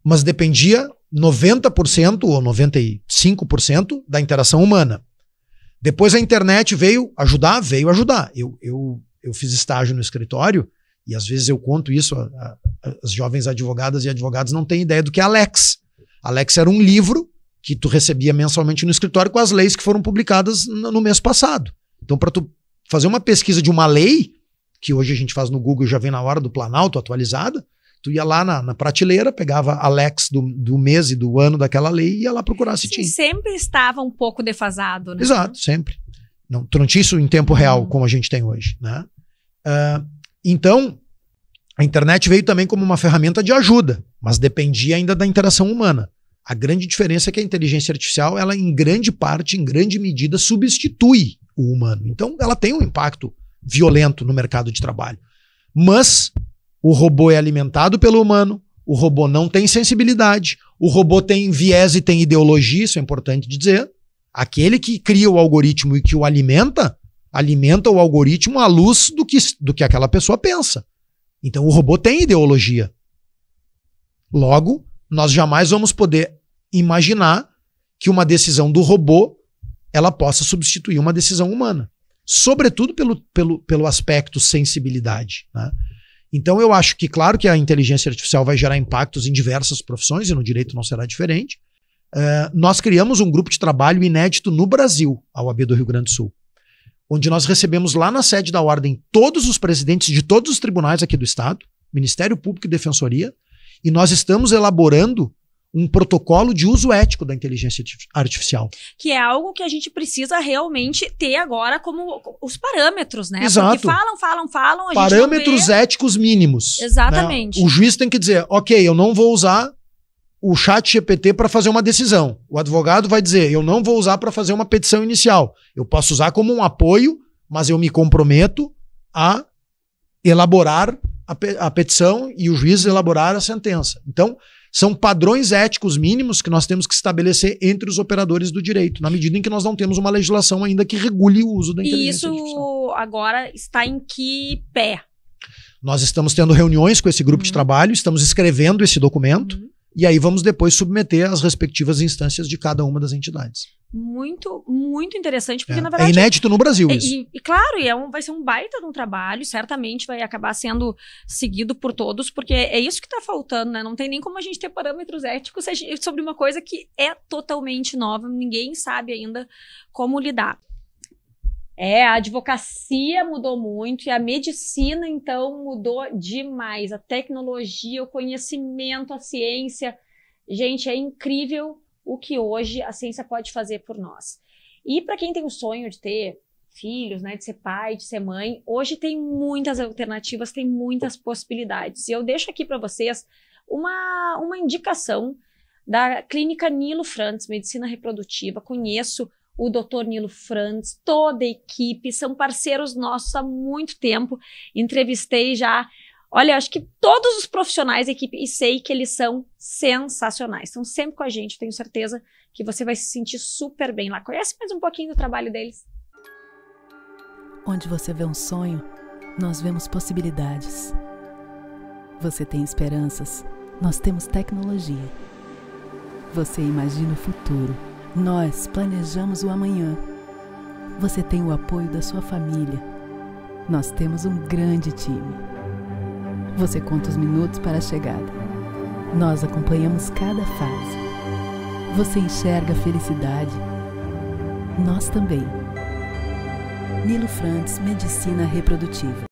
[SPEAKER 2] mas dependia 90% ou 95% da interação humana. Depois a internet veio ajudar, veio ajudar. Eu, eu, eu fiz estágio no escritório e às vezes eu conto isso, a, a, as jovens advogadas e advogados não têm ideia do que é Alex. Alex era um livro que tu recebia mensalmente no escritório com as leis que foram publicadas no, no mês passado. Então, para tu fazer uma pesquisa de uma lei, que hoje a gente faz no Google já vem na hora do Planalto atualizada, Tu ia lá na, na prateleira, pegava a Lex do, do, mês e do ano daquela lei e ia lá procurar se tinha.
[SPEAKER 1] Sempre estava um pouco defasado, né? Exato,
[SPEAKER 2] sempre. Não, tu não tinha isso em tempo real, hum. como a gente tem hoje, né? Uh, então, a internet veio também como uma ferramenta de ajuda, mas dependia ainda da interação humana. A grande diferença é que a inteligência artificial, ela em grande parte, em grande medida, substitui o humano. Então, ela tem um impacto violento no mercado de trabalho. Mas o robô é alimentado pelo humano, o robô não tem sensibilidade, o robô tem viés e tem ideologia, isso é importante dizer. Aquele que cria o algoritmo e que o alimenta, alimenta o algoritmo à luz do que, do que aquela pessoa pensa. Então o robô tem ideologia. Logo, nós jamais vamos poder imaginar que uma decisão do robô ela possa substituir uma decisão humana, sobretudo pelo, pelo, pelo aspecto sensibilidade. Né? Então, eu acho que, claro, que a inteligência artificial vai gerar impactos em diversas profissões e no direito não será diferente. Uh, nós criamos um grupo de trabalho inédito no Brasil, a UAB do Rio Grande do Sul, onde nós recebemos lá na sede da Ordem todos os presidentes de todos os tribunais aqui do Estado, Ministério Público e Defensoria, e nós estamos elaborando um protocolo de uso ético da inteligência artificial.
[SPEAKER 1] Que é algo que a gente precisa realmente ter agora como os parâmetros, né? Exato. Porque falam, falam, falam. A parâmetros
[SPEAKER 2] éticos mínimos. Né? Exatamente. Né? O juiz tem que dizer, ok, eu não vou usar o chat GPT para fazer uma decisão. O advogado vai dizer, eu não vou usar para fazer uma petição inicial. Eu posso usar como um apoio, mas eu me comprometo a elaborar a, pe a petição e o juiz elaborar a sentença. Então, são padrões éticos mínimos que nós temos que estabelecer entre os operadores do direito, na medida em que nós não temos uma legislação ainda que regule o uso da inteligência E isso
[SPEAKER 1] artificial. agora está em que pé?
[SPEAKER 2] Nós estamos tendo reuniões com esse grupo uhum. de hum. trabalho, estamos escrevendo esse documento. Uhum. E aí vamos depois submeter às respectivas instâncias de cada uma das entidades.
[SPEAKER 1] Muito, muito interessante, porque é, na é verdade. É inédito no Brasil é, isso. E, e claro, e é um, vai ser um baita de um trabalho, certamente vai acabar sendo seguido por todos, porque é isso que está faltando, né? Não tem nem como a gente ter parâmetros éticos sobre uma coisa que é totalmente nova, ninguém sabe ainda como lidar. É, a advocacia mudou muito e a medicina, então, mudou demais. A tecnologia, o conhecimento, a ciência. Gente, é incrível o que hoje a ciência pode fazer por nós. E para quem tem o sonho de ter filhos, né, de ser pai, de ser mãe, hoje tem muitas alternativas, tem muitas possibilidades. E eu deixo aqui para vocês uma, uma indicação da clínica Nilo Frantz, Medicina Reprodutiva. Conheço o doutor Nilo Franz, toda a equipe, são parceiros nossos há muito tempo. Entrevistei já, olha, acho que todos os profissionais da equipe e sei que eles são sensacionais. Estão sempre com a gente, tenho certeza que você vai se sentir super bem lá. Conhece mais um pouquinho do trabalho deles?
[SPEAKER 3] Onde você vê um sonho, nós vemos possibilidades. Você tem esperanças, nós temos tecnologia. Você imagina o futuro nós planejamos o amanhã. Você tem o apoio da sua família. Nós temos um grande time. Você conta os minutos para a chegada. Nós acompanhamos cada fase. Você enxerga a felicidade. Nós também. Nilo Frantz, Medicina Reprodutiva.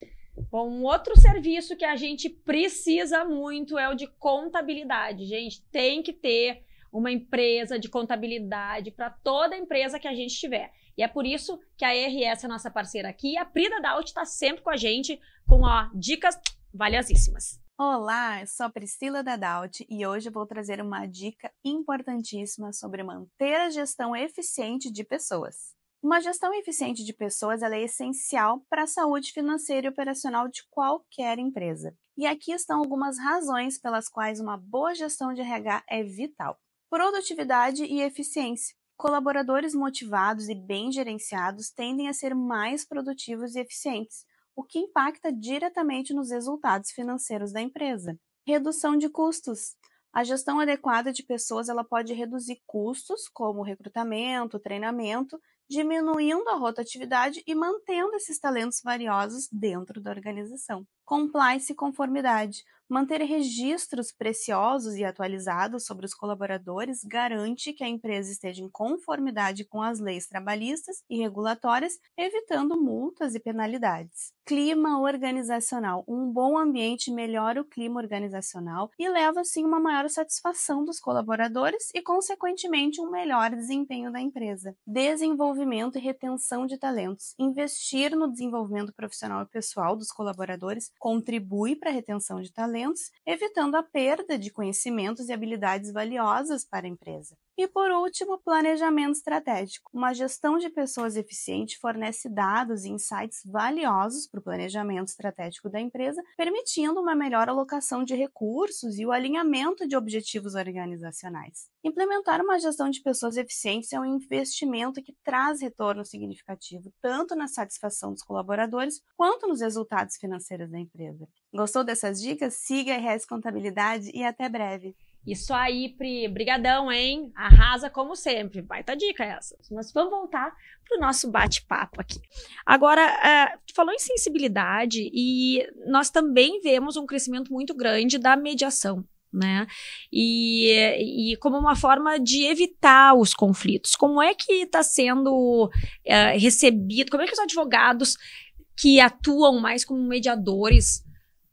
[SPEAKER 1] Bom, um outro serviço que a gente precisa muito é o de contabilidade. Gente, tem que ter uma empresa de contabilidade para toda empresa que a gente tiver. E é por isso que a RS é nossa parceira aqui. E a Prida Daut está sempre com a gente com ó, dicas valiosíssimas.
[SPEAKER 3] Olá, eu sou a Priscila da Daut e hoje vou trazer uma dica importantíssima sobre manter a gestão eficiente de pessoas. Uma gestão eficiente de pessoas é essencial para a saúde financeira e operacional de qualquer empresa. E aqui estão algumas razões pelas quais uma boa gestão de RH é vital produtividade e eficiência. Colaboradores motivados e bem gerenciados tendem a ser mais produtivos e eficientes, o que impacta diretamente nos resultados financeiros da empresa. Redução de custos. A gestão adequada de pessoas ela pode reduzir custos, como recrutamento, treinamento, diminuindo a rotatividade e mantendo esses talentos valiosos dentro da organização compliance e conformidade. Manter registros preciosos e atualizados sobre os colaboradores garante que a empresa esteja em conformidade com as leis trabalhistas e regulatórias, evitando multas e penalidades. Clima organizacional. Um bom ambiente melhora o clima organizacional e leva, assim, uma maior satisfação dos colaboradores e, consequentemente, um melhor desempenho da empresa. Desenvolvimento e retenção de talentos. Investir no desenvolvimento profissional e pessoal dos colaboradores contribui para a retenção de talentos, evitando a perda de conhecimentos e habilidades valiosas para a empresa. E por último, planejamento estratégico. Uma gestão de pessoas eficiente fornece dados e insights valiosos para o planejamento estratégico da empresa, permitindo uma melhor alocação de recursos e o alinhamento de objetivos organizacionais. Implementar uma gestão de pessoas eficientes é um investimento que traz retorno significativo tanto na satisfação dos colaboradores quanto nos resultados financeiros da empresa. Gostou dessas dicas? Siga a RS Contabilidade e até breve! Isso aí, Pri, brigadão,
[SPEAKER 1] hein? Arrasa como sempre. Baita dica essa. Mas vamos voltar para o nosso bate-papo aqui. Agora, é, tu falou em sensibilidade e nós também vemos um crescimento muito grande da mediação né? E, e como uma forma de evitar os conflitos. Como é que está sendo uh, recebido? Como é que os advogados que atuam mais como mediadores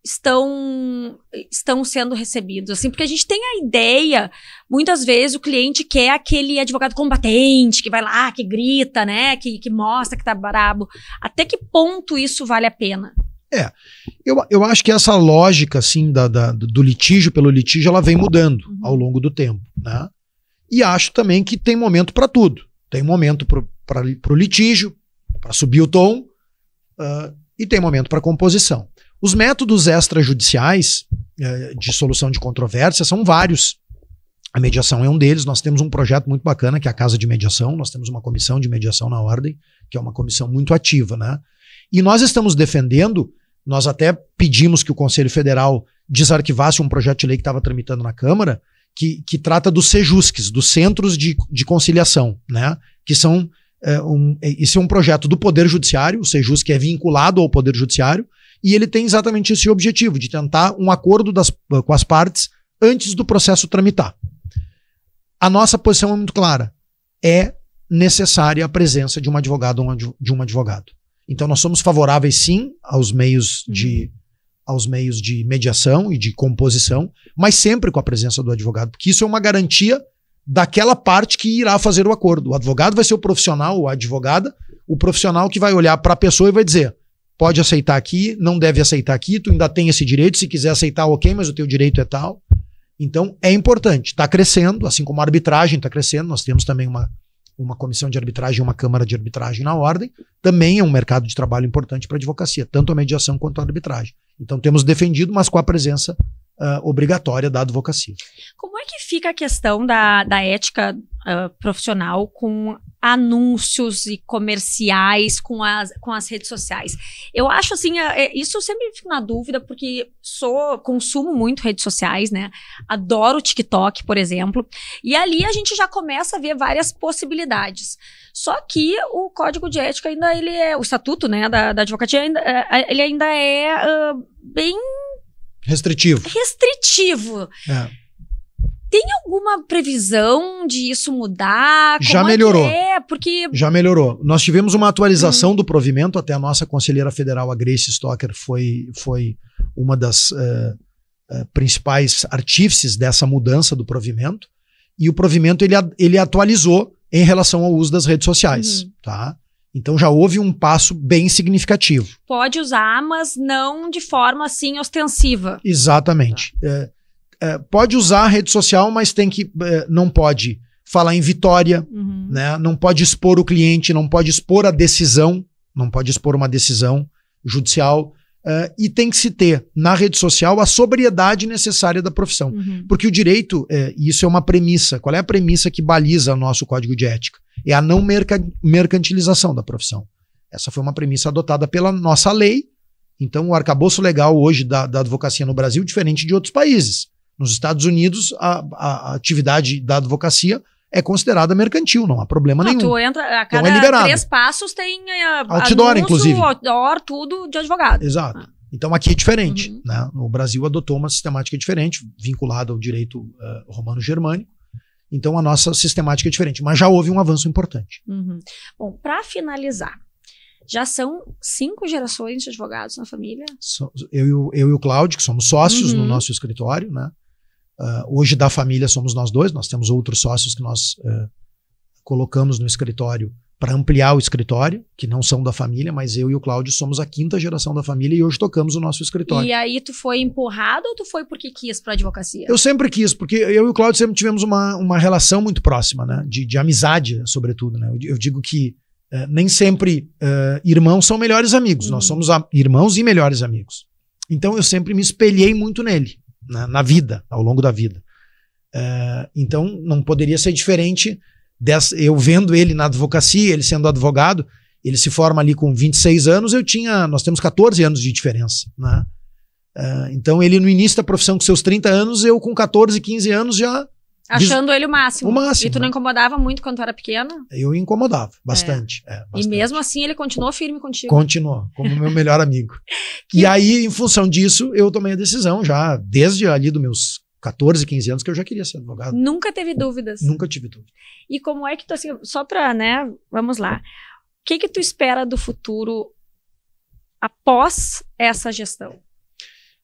[SPEAKER 1] estão estão sendo recebidos assim porque a gente tem a ideia muitas vezes o cliente quer aquele advogado combatente que vai lá que grita né que, que mostra que tá brabo até que ponto isso vale a pena
[SPEAKER 2] é eu, eu acho que essa lógica assim da, da do litígio pelo litígio ela vem mudando uhum. ao longo do tempo né e acho também que tem momento para tudo tem momento para o litígio para subir o tom uh, e tem momento para composição os métodos extrajudiciais é, de solução de controvérsia são vários. A mediação é um deles. Nós temos um projeto muito bacana, que é a Casa de Mediação. Nós temos uma comissão de mediação na ordem, que é uma comissão muito ativa, né? E nós estamos defendendo, nós até pedimos que o Conselho Federal desarquivasse um projeto de lei que estava tramitando na Câmara, que, que trata dos SEJUSCs, dos Centros de, de Conciliação, né? Que são é, um, é, esse é um projeto do Poder Judiciário, o Sejus que é vinculado ao Poder Judiciário, e ele tem exatamente esse objetivo, de tentar um acordo das, com as partes antes do processo tramitar. A nossa posição é muito clara. É necessária a presença de um advogado ou de um advogado. Então nós somos favoráveis sim aos meios uhum. de aos meios de mediação e de composição, mas sempre com a presença do advogado, porque isso é uma garantia daquela parte que irá fazer o acordo. O advogado vai ser o profissional, ou a advogada, o profissional que vai olhar para a pessoa e vai dizer: pode aceitar aqui, não deve aceitar aqui, tu ainda tem esse direito, se quiser aceitar, ok, mas o teu direito é tal. Então, é importante, está crescendo, assim como a arbitragem está crescendo, nós temos também uma, uma comissão de arbitragem, uma câmara de arbitragem na ordem, também é um mercado de trabalho importante para a advocacia, tanto a mediação quanto a arbitragem. Então, temos defendido, mas com a presença uh, obrigatória da advocacia.
[SPEAKER 1] Como é que fica a questão da, da ética uh, profissional com anúncios e comerciais com as, com as redes sociais. Eu acho assim, é, é, isso eu sempre fico na dúvida, porque sou, consumo muito redes sociais, né? Adoro o TikTok, por exemplo. E ali a gente já começa a ver várias possibilidades. Só que o código de ética ainda, ele é, o estatuto, né, da, da advocacia, ainda, é, ele ainda é uh, bem Restritivo. Restritivo. É. Tem alguma previsão de isso mudar? Já é melhorou. É, porque já
[SPEAKER 2] melhorou. Nós tivemos uma atualização hum. do provimento até a nossa conselheira federal, a Grace Stocker, foi foi uma das uh, uh, principais artífices dessa mudança do provimento. E o provimento ele, ele atualizou em relação ao uso das redes sociais, uhum. tá? Então já houve um passo bem significativo.
[SPEAKER 1] Pode usar, mas não de forma assim ostensiva.
[SPEAKER 2] Exatamente. Tá. É, é, pode usar a rede social, mas tem que é, não pode falar em vitória, uhum. né? Não pode expor o cliente, não pode expor a decisão, não pode expor uma decisão judicial. Uh, e tem que se ter na rede social a sobriedade necessária da profissão. Uhum. Porque o direito, é, isso é uma premissa. Qual é a premissa que baliza o nosso código de ética? é a não mercantilização da profissão. Essa foi uma premissa adotada pela nossa lei. Então, o arcabouço legal hoje da, da advocacia no Brasil, é diferente de outros países. Nos Estados Unidos, a, a atividade da advocacia é considerada mercantil, não há problema nenhum. nenhum. Tu entra, a é cada então é três
[SPEAKER 1] passos tem a, eh, outdoor, anúncio, inclusive. outdoor, tudo de advogado. Exato.
[SPEAKER 2] Ah. Então aqui é diferente. Uhum. Né? O Brasil adotou uma sistemática diferente, vinculada ao direito uh, romano-germânico, então a nossa sistemática é diferente, mas já houve um avanço importante.
[SPEAKER 1] Uhum. Bom, para finalizar, já são cinco gerações de advogados na família?
[SPEAKER 2] So, eu, eu, e o Cláudio, que somos sócios uhum. no nosso escritório, né? Uh, hoje da família somos nós dois, nós temos outros sócios que nós uh, colocamos no escritório para ampliar o escritório, que não são da família, mas eu e o Cláudio somos a quinta geração da família e hoje tocamos o nosso escritório. E
[SPEAKER 1] aí tu foi empurrado ou tu foi porque quis para advocacia? Eu sempre
[SPEAKER 2] quis, porque eu e o Cláudio sempre tivemos uma, uma relação muito próxima, né? De, de amizade, sobretudo, né? Eu, eu digo que eh, nem sempre eh, irmãos são melhores amigos, nós uhum. somos a, irmãos e melhores amigos. Então eu sempre me espelhei muito nele, na, na vida, ao longo da vida. Eh, então não poderia ser diferente dessa, eu vendo ele na advocacia, ele sendo advogado, ele se forma ali com 26 anos, eu tinha, nós temos 14 anos de diferença, né? Uh, então ele no início da profissão com seus 30 anos, eu com 14, 15 anos já Achando
[SPEAKER 1] ele o máximo. O máximo. E tu não né? incomodava muito quando tu era pequena?
[SPEAKER 2] Eu incomodava, bastante, é. É,
[SPEAKER 1] bastante. E mesmo assim ele continuou firme contigo? Continuou,
[SPEAKER 2] como meu melhor amigo. (laughs) que... E aí, em função disso, eu tomei a decisão já, desde ali dos meus 14, 15 anos que eu já queria ser advogado.
[SPEAKER 1] Nunca teve dúvidas. Nunca tive dúvidas E como é que tu, assim, só para, né, vamos lá. O que que tu espera do futuro após essa gestão?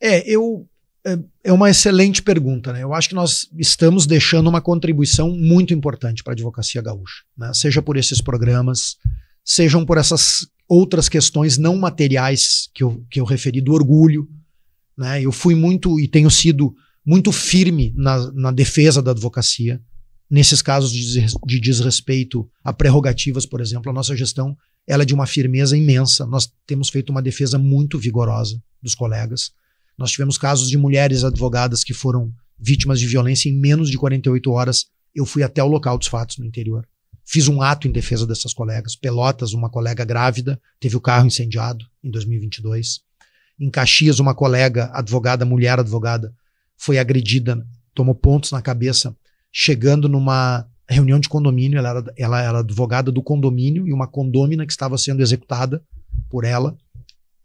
[SPEAKER 2] É, eu é, é uma excelente pergunta, né? Eu acho que nós estamos deixando uma contribuição muito importante para a advocacia gaúcha, né? Seja por esses programas, sejam por essas outras questões não materiais que eu, que eu referi do orgulho, né? Eu fui muito e tenho sido muito firme na, na defesa da advocacia, nesses casos de desrespeito a prerrogativas, por exemplo, a nossa gestão ela é de uma firmeza imensa. Nós temos feito uma defesa muito vigorosa dos colegas. Nós tivemos casos de mulheres advogadas que foram vítimas de violência em menos de 48 horas. Eu fui até o local dos fatos no interior. Fiz um ato em defesa dessas colegas. Pelotas, uma colega grávida, teve o carro incendiado em 2022. Em Caxias, uma colega advogada, mulher advogada, foi agredida, tomou pontos na cabeça, chegando numa reunião de condomínio. Ela era, ela era advogada do condomínio e uma condômina que estava sendo executada por ela.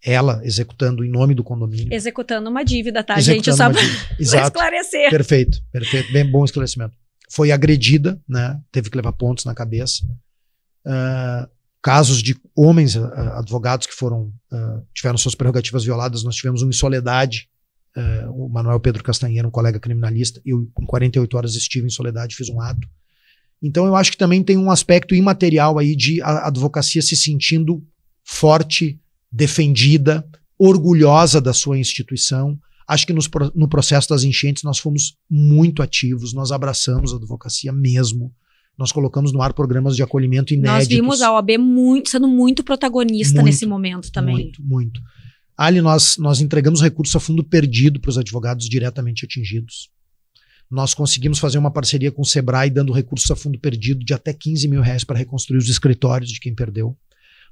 [SPEAKER 2] Ela executando em nome do condomínio.
[SPEAKER 1] Executando uma dívida, tá, gente? Só para (laughs) esclarecer.
[SPEAKER 2] Perfeito, perfeito. Bem bom esclarecimento. Foi agredida, né? Teve que levar pontos na cabeça. Uh, casos de homens uh, advogados que foram uh, tiveram suas prerrogativas violadas. Nós tivemos um em Soledade, Uh, o Manuel Pedro Castanheira, um colega criminalista, eu com 48 horas estive em Soledade, fiz um ato. Então eu acho que também tem um aspecto imaterial aí de a advocacia se sentindo forte, defendida, orgulhosa da sua instituição. Acho que nos, no processo das enchentes nós fomos muito ativos, nós abraçamos a advocacia mesmo. Nós colocamos no ar programas de acolhimento inéditos. Nós vimos
[SPEAKER 1] a OAB muito, sendo muito protagonista muito, nesse momento também. Muito,
[SPEAKER 2] muito. Ali nós, nós entregamos recurso a fundo perdido para os advogados diretamente atingidos. Nós conseguimos fazer uma parceria com o Sebrae, dando recursos a fundo perdido de até 15 mil reais para reconstruir os escritórios de quem perdeu.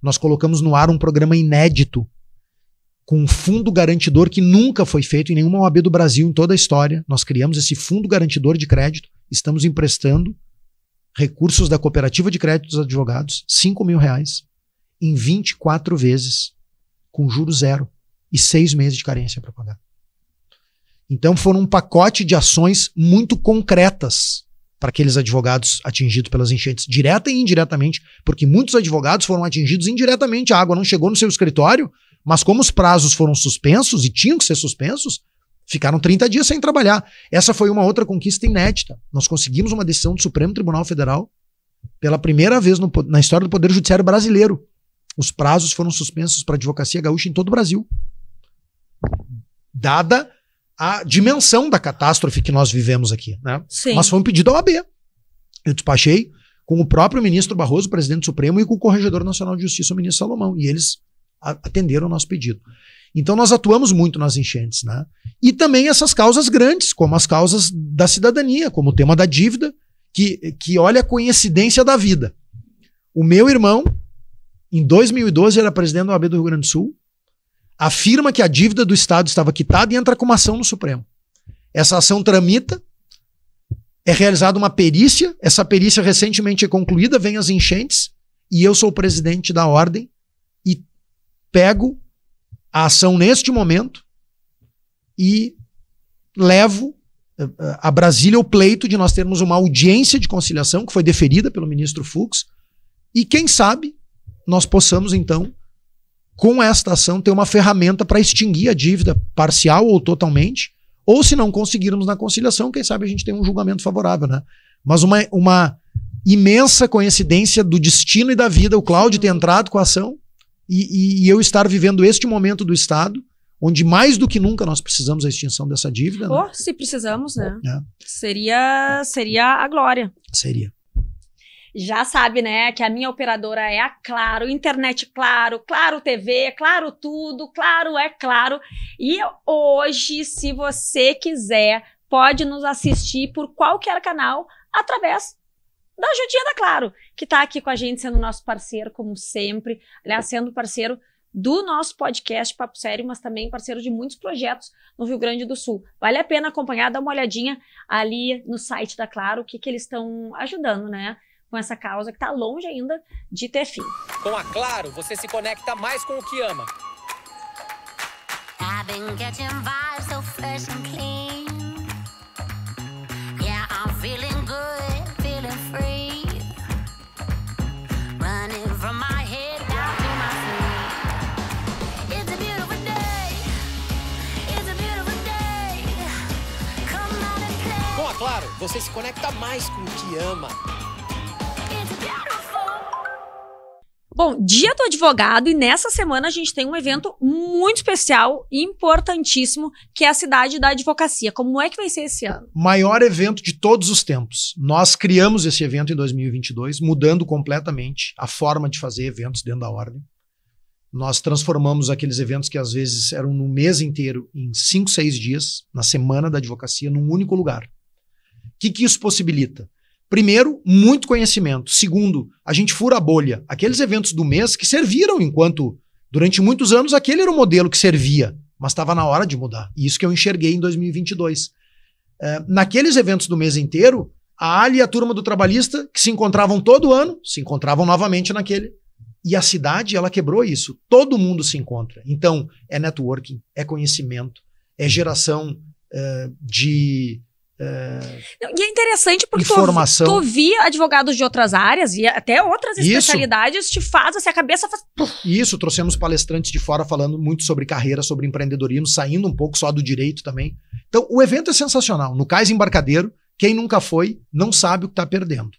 [SPEAKER 2] Nós colocamos no ar um programa inédito com um fundo garantidor que nunca foi feito em nenhuma OAB do Brasil em toda a história. Nós criamos esse fundo garantidor de crédito, estamos emprestando recursos da cooperativa de crédito dos advogados, 5 mil reais, em 24 vezes, com juros zero e seis meses de carência para pagar. Então foram um pacote de ações muito concretas para aqueles advogados atingidos pelas enchentes, direta e indiretamente, porque muitos advogados foram atingidos indiretamente. A água não chegou no seu escritório, mas como os prazos foram suspensos e tinham que ser suspensos, ficaram 30 dias sem trabalhar. Essa foi uma outra conquista inédita. Nós conseguimos uma decisão do Supremo Tribunal Federal pela primeira vez no, na história do Poder Judiciário brasileiro. Os prazos foram suspensos para a advocacia gaúcha em todo o Brasil dada a dimensão da catástrofe que nós vivemos aqui. Né? Sim. Mas foi um pedido à OAB. Eu despachei com o próprio ministro Barroso, presidente Supremo, e com o Corregedor Nacional de Justiça, o ministro Salomão. E eles atenderam o nosso pedido. Então nós atuamos muito nas enchentes, né? E também essas causas grandes, como as causas da cidadania, como o tema da dívida, que, que olha a coincidência da vida. O meu irmão, em 2012, era presidente do AB do Rio Grande do Sul, afirma que a dívida do Estado estava quitada e entra com uma ação no Supremo. Essa ação tramita, é realizada uma perícia, essa perícia recentemente é concluída, vem as enchentes, e eu sou o presidente da ordem e pego a ação neste momento e levo eh, eh, a Brasília o pleito de nós termos uma audiência de conciliação que foi deferida pelo ministro Fux e quem sabe nós possamos então com esta ação, ter uma ferramenta para extinguir a dívida parcial ou totalmente, ou se não conseguirmos na conciliação, quem sabe a gente tem um julgamento favorável, né? Mas uma, uma imensa coincidência do destino e da vida, o Cláudio ter entrado com a ação e, e, e eu estar vivendo este momento do Estado, onde mais do que nunca nós precisamos da extinção dessa dívida. Né? Oh,
[SPEAKER 1] se precisamos, né? É. Seria, seria a glória. Seria já sabe, né, que a minha operadora é a Claro, internet Claro, Claro TV, Claro tudo, Claro é Claro. E hoje, se você quiser, pode nos assistir por qualquer canal através da ajudinha da Claro, que está aqui com a gente sendo nosso parceiro como sempre, aliás, sendo parceiro do nosso podcast Papo Sério, mas também parceiro de muitos projetos no Rio Grande do Sul. Vale a pena acompanhar, dar uma olhadinha ali no site da Claro, o que, que eles estão ajudando, né? com essa causa que está longe ainda de ter fim.
[SPEAKER 2] Com a Claro, você se conecta mais com o que ama. Com a Claro, você se conecta mais com o que ama.
[SPEAKER 1] Bom, dia do advogado e nessa semana a gente tem um evento muito especial e importantíssimo, que é a Cidade da Advocacia. Como é que vai ser esse ano?
[SPEAKER 2] Maior evento de todos os tempos. Nós criamos esse evento em 2022, mudando completamente a forma de fazer eventos dentro da ordem. Nós transformamos aqueles eventos que às vezes eram no mês inteiro em cinco, seis dias, na semana da advocacia, num único lugar. O que, que isso possibilita? Primeiro, muito conhecimento. Segundo, a gente fura a bolha. Aqueles eventos do mês que serviram enquanto. Durante muitos anos, aquele era o modelo que servia, mas estava na hora de mudar. E isso que eu enxerguei em 2022. É, naqueles eventos do mês inteiro, a Ali e a turma do trabalhista, que se encontravam todo ano, se encontravam novamente naquele. E a cidade, ela quebrou isso. Todo mundo se encontra. Então, é networking, é conhecimento, é geração é, de é...
[SPEAKER 1] e é interessante porque Informação. tu, tu via advogados de outras áreas e até outras isso. especialidades te faz, assim, a cabeça faz...
[SPEAKER 2] Isso, trouxemos palestrantes de fora falando muito sobre carreira, sobre empreendedorismo, saindo um pouco só do direito também. Então, o evento é sensacional. No Cais Embarcadeiro, quem nunca foi, não sabe o que está perdendo.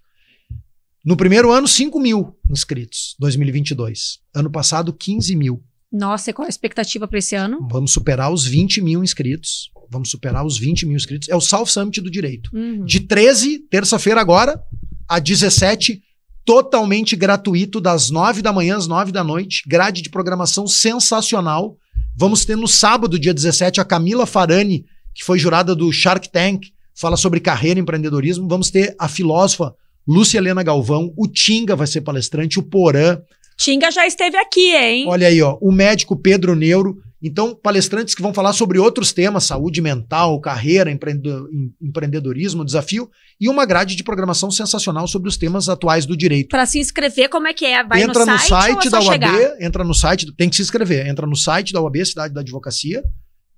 [SPEAKER 2] No primeiro ano, 5 mil inscritos, 2022. Ano passado, 15 mil.
[SPEAKER 1] Nossa, e qual a expectativa para esse ano?
[SPEAKER 2] Vamos superar os 20 mil inscritos vamos superar os 20 mil inscritos. É o South Summit do Direito. Uhum. De 13, terça-feira agora, a 17, totalmente gratuito, das 9 da manhã às 9 da noite. Grade de programação sensacional. Vamos ter no sábado, dia 17, a Camila Farani, que foi jurada do Shark Tank, fala sobre carreira e empreendedorismo. Vamos ter a filósofa Lúcia Helena Galvão, o Tinga vai ser palestrante, o Porã. Tinga já esteve aqui, hein? Olha aí, ó, o médico Pedro Neuro. Então, palestrantes que vão falar sobre outros temas, saúde mental, carreira, empreendedorismo, desafio, e uma grade de programação sensacional sobre os temas atuais do direito.
[SPEAKER 1] Para se inscrever, como é que é? Vai entra no site, no site é da UAB,
[SPEAKER 2] entra no site, tem que se inscrever, entra no site da UAB, Cidade da Advocacia,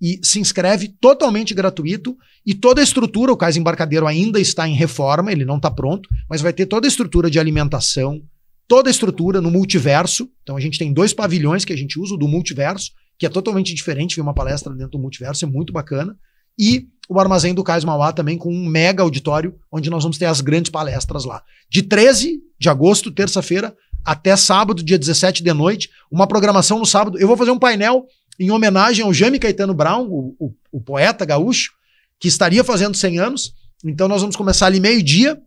[SPEAKER 2] e se inscreve totalmente gratuito e toda a estrutura, o Cais Embarcadeiro ainda está em reforma, ele não está pronto, mas vai ter toda a estrutura de alimentação, toda a estrutura no multiverso. Então a gente tem dois pavilhões que a gente usa, o do multiverso que é totalmente diferente, vi uma palestra dentro do multiverso, é muito bacana. E o Armazém do Cais Mauá também, com um mega auditório, onde nós vamos ter as grandes palestras lá. De 13 de agosto, terça-feira, até sábado, dia 17 de noite. Uma programação no sábado. Eu vou fazer um painel em homenagem ao Jaime Caetano Brown, o, o, o poeta gaúcho, que estaria fazendo 100 anos. Então nós vamos começar ali meio-dia,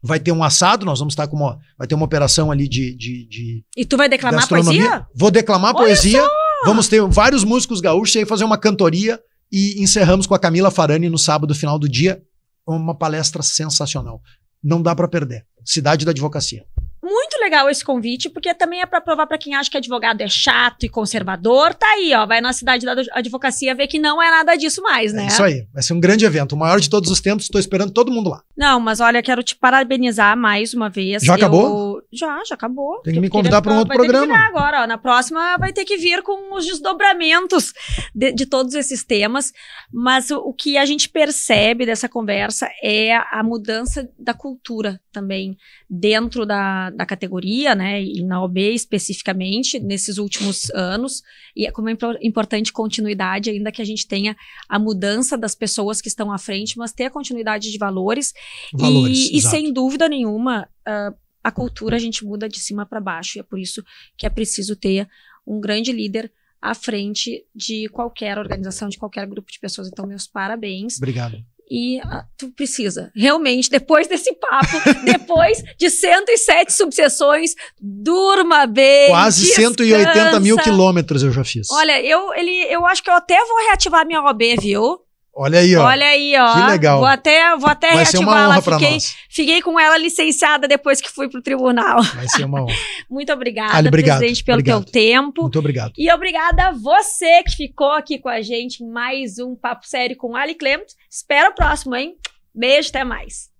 [SPEAKER 2] vai ter um assado, nós vamos estar com uma, vai ter uma operação ali de, de, de
[SPEAKER 1] E tu vai declamar poesia?
[SPEAKER 2] Vou declamar Olha poesia. Só! Vamos ter vários músicos gaúchos e aí fazer uma cantoria e encerramos com a Camila Farani no sábado, final do dia. Uma palestra sensacional. Não dá para perder. Cidade da Advocacia.
[SPEAKER 1] Muito legal esse convite, porque também é para provar para quem acha que advogado é chato e conservador. Tá aí, ó. Vai na cidade da advocacia ver que não é nada disso mais, é né? É isso aí.
[SPEAKER 2] Vai ser um grande evento, o maior de todos os tempos. Estou esperando todo mundo lá.
[SPEAKER 1] Não, mas olha, quero te parabenizar mais uma vez. Já eu... acabou? Já, já acabou. Tem que me convidar para um outro vai programa. Ter agora, ó. Na próxima vai ter que vir com os desdobramentos de, de todos esses temas. Mas o, o que a gente percebe dessa conversa é a mudança da cultura também dentro da, da categoria categoria, né, e na OB especificamente, nesses últimos anos, e é como é importante continuidade, ainda que a gente tenha a mudança das pessoas que estão à frente, mas ter a continuidade de valores. valores e, e sem dúvida nenhuma, uh, a cultura a gente muda de cima para baixo, e é por isso que é preciso ter um grande líder à frente de qualquer organização, de qualquer grupo de pessoas. Então, meus parabéns. Obrigado. E ah, tu precisa, realmente, depois desse papo, (laughs) depois de 107 subseções, durma bem. Quase descansa. 180 mil quilômetros
[SPEAKER 2] eu já fiz. Olha,
[SPEAKER 1] eu, ele, eu acho que eu até vou reativar minha OB, viu?
[SPEAKER 2] Olha aí, ó. Olha aí, ó. Que legal. Vou
[SPEAKER 1] até, vou até Vai reativar ser uma honra ela. Fiquei, nós. fiquei com ela licenciada depois que fui pro tribunal. Vai ser uma honra. (laughs) Muito obrigada, Ali, obrigado, presidente, pelo obrigado. teu tempo.
[SPEAKER 2] Muito obrigado. E
[SPEAKER 1] obrigada a você que ficou aqui com a gente. Mais um Papo Sério com Ali Clement. Espero o próximo, hein? Beijo, até mais.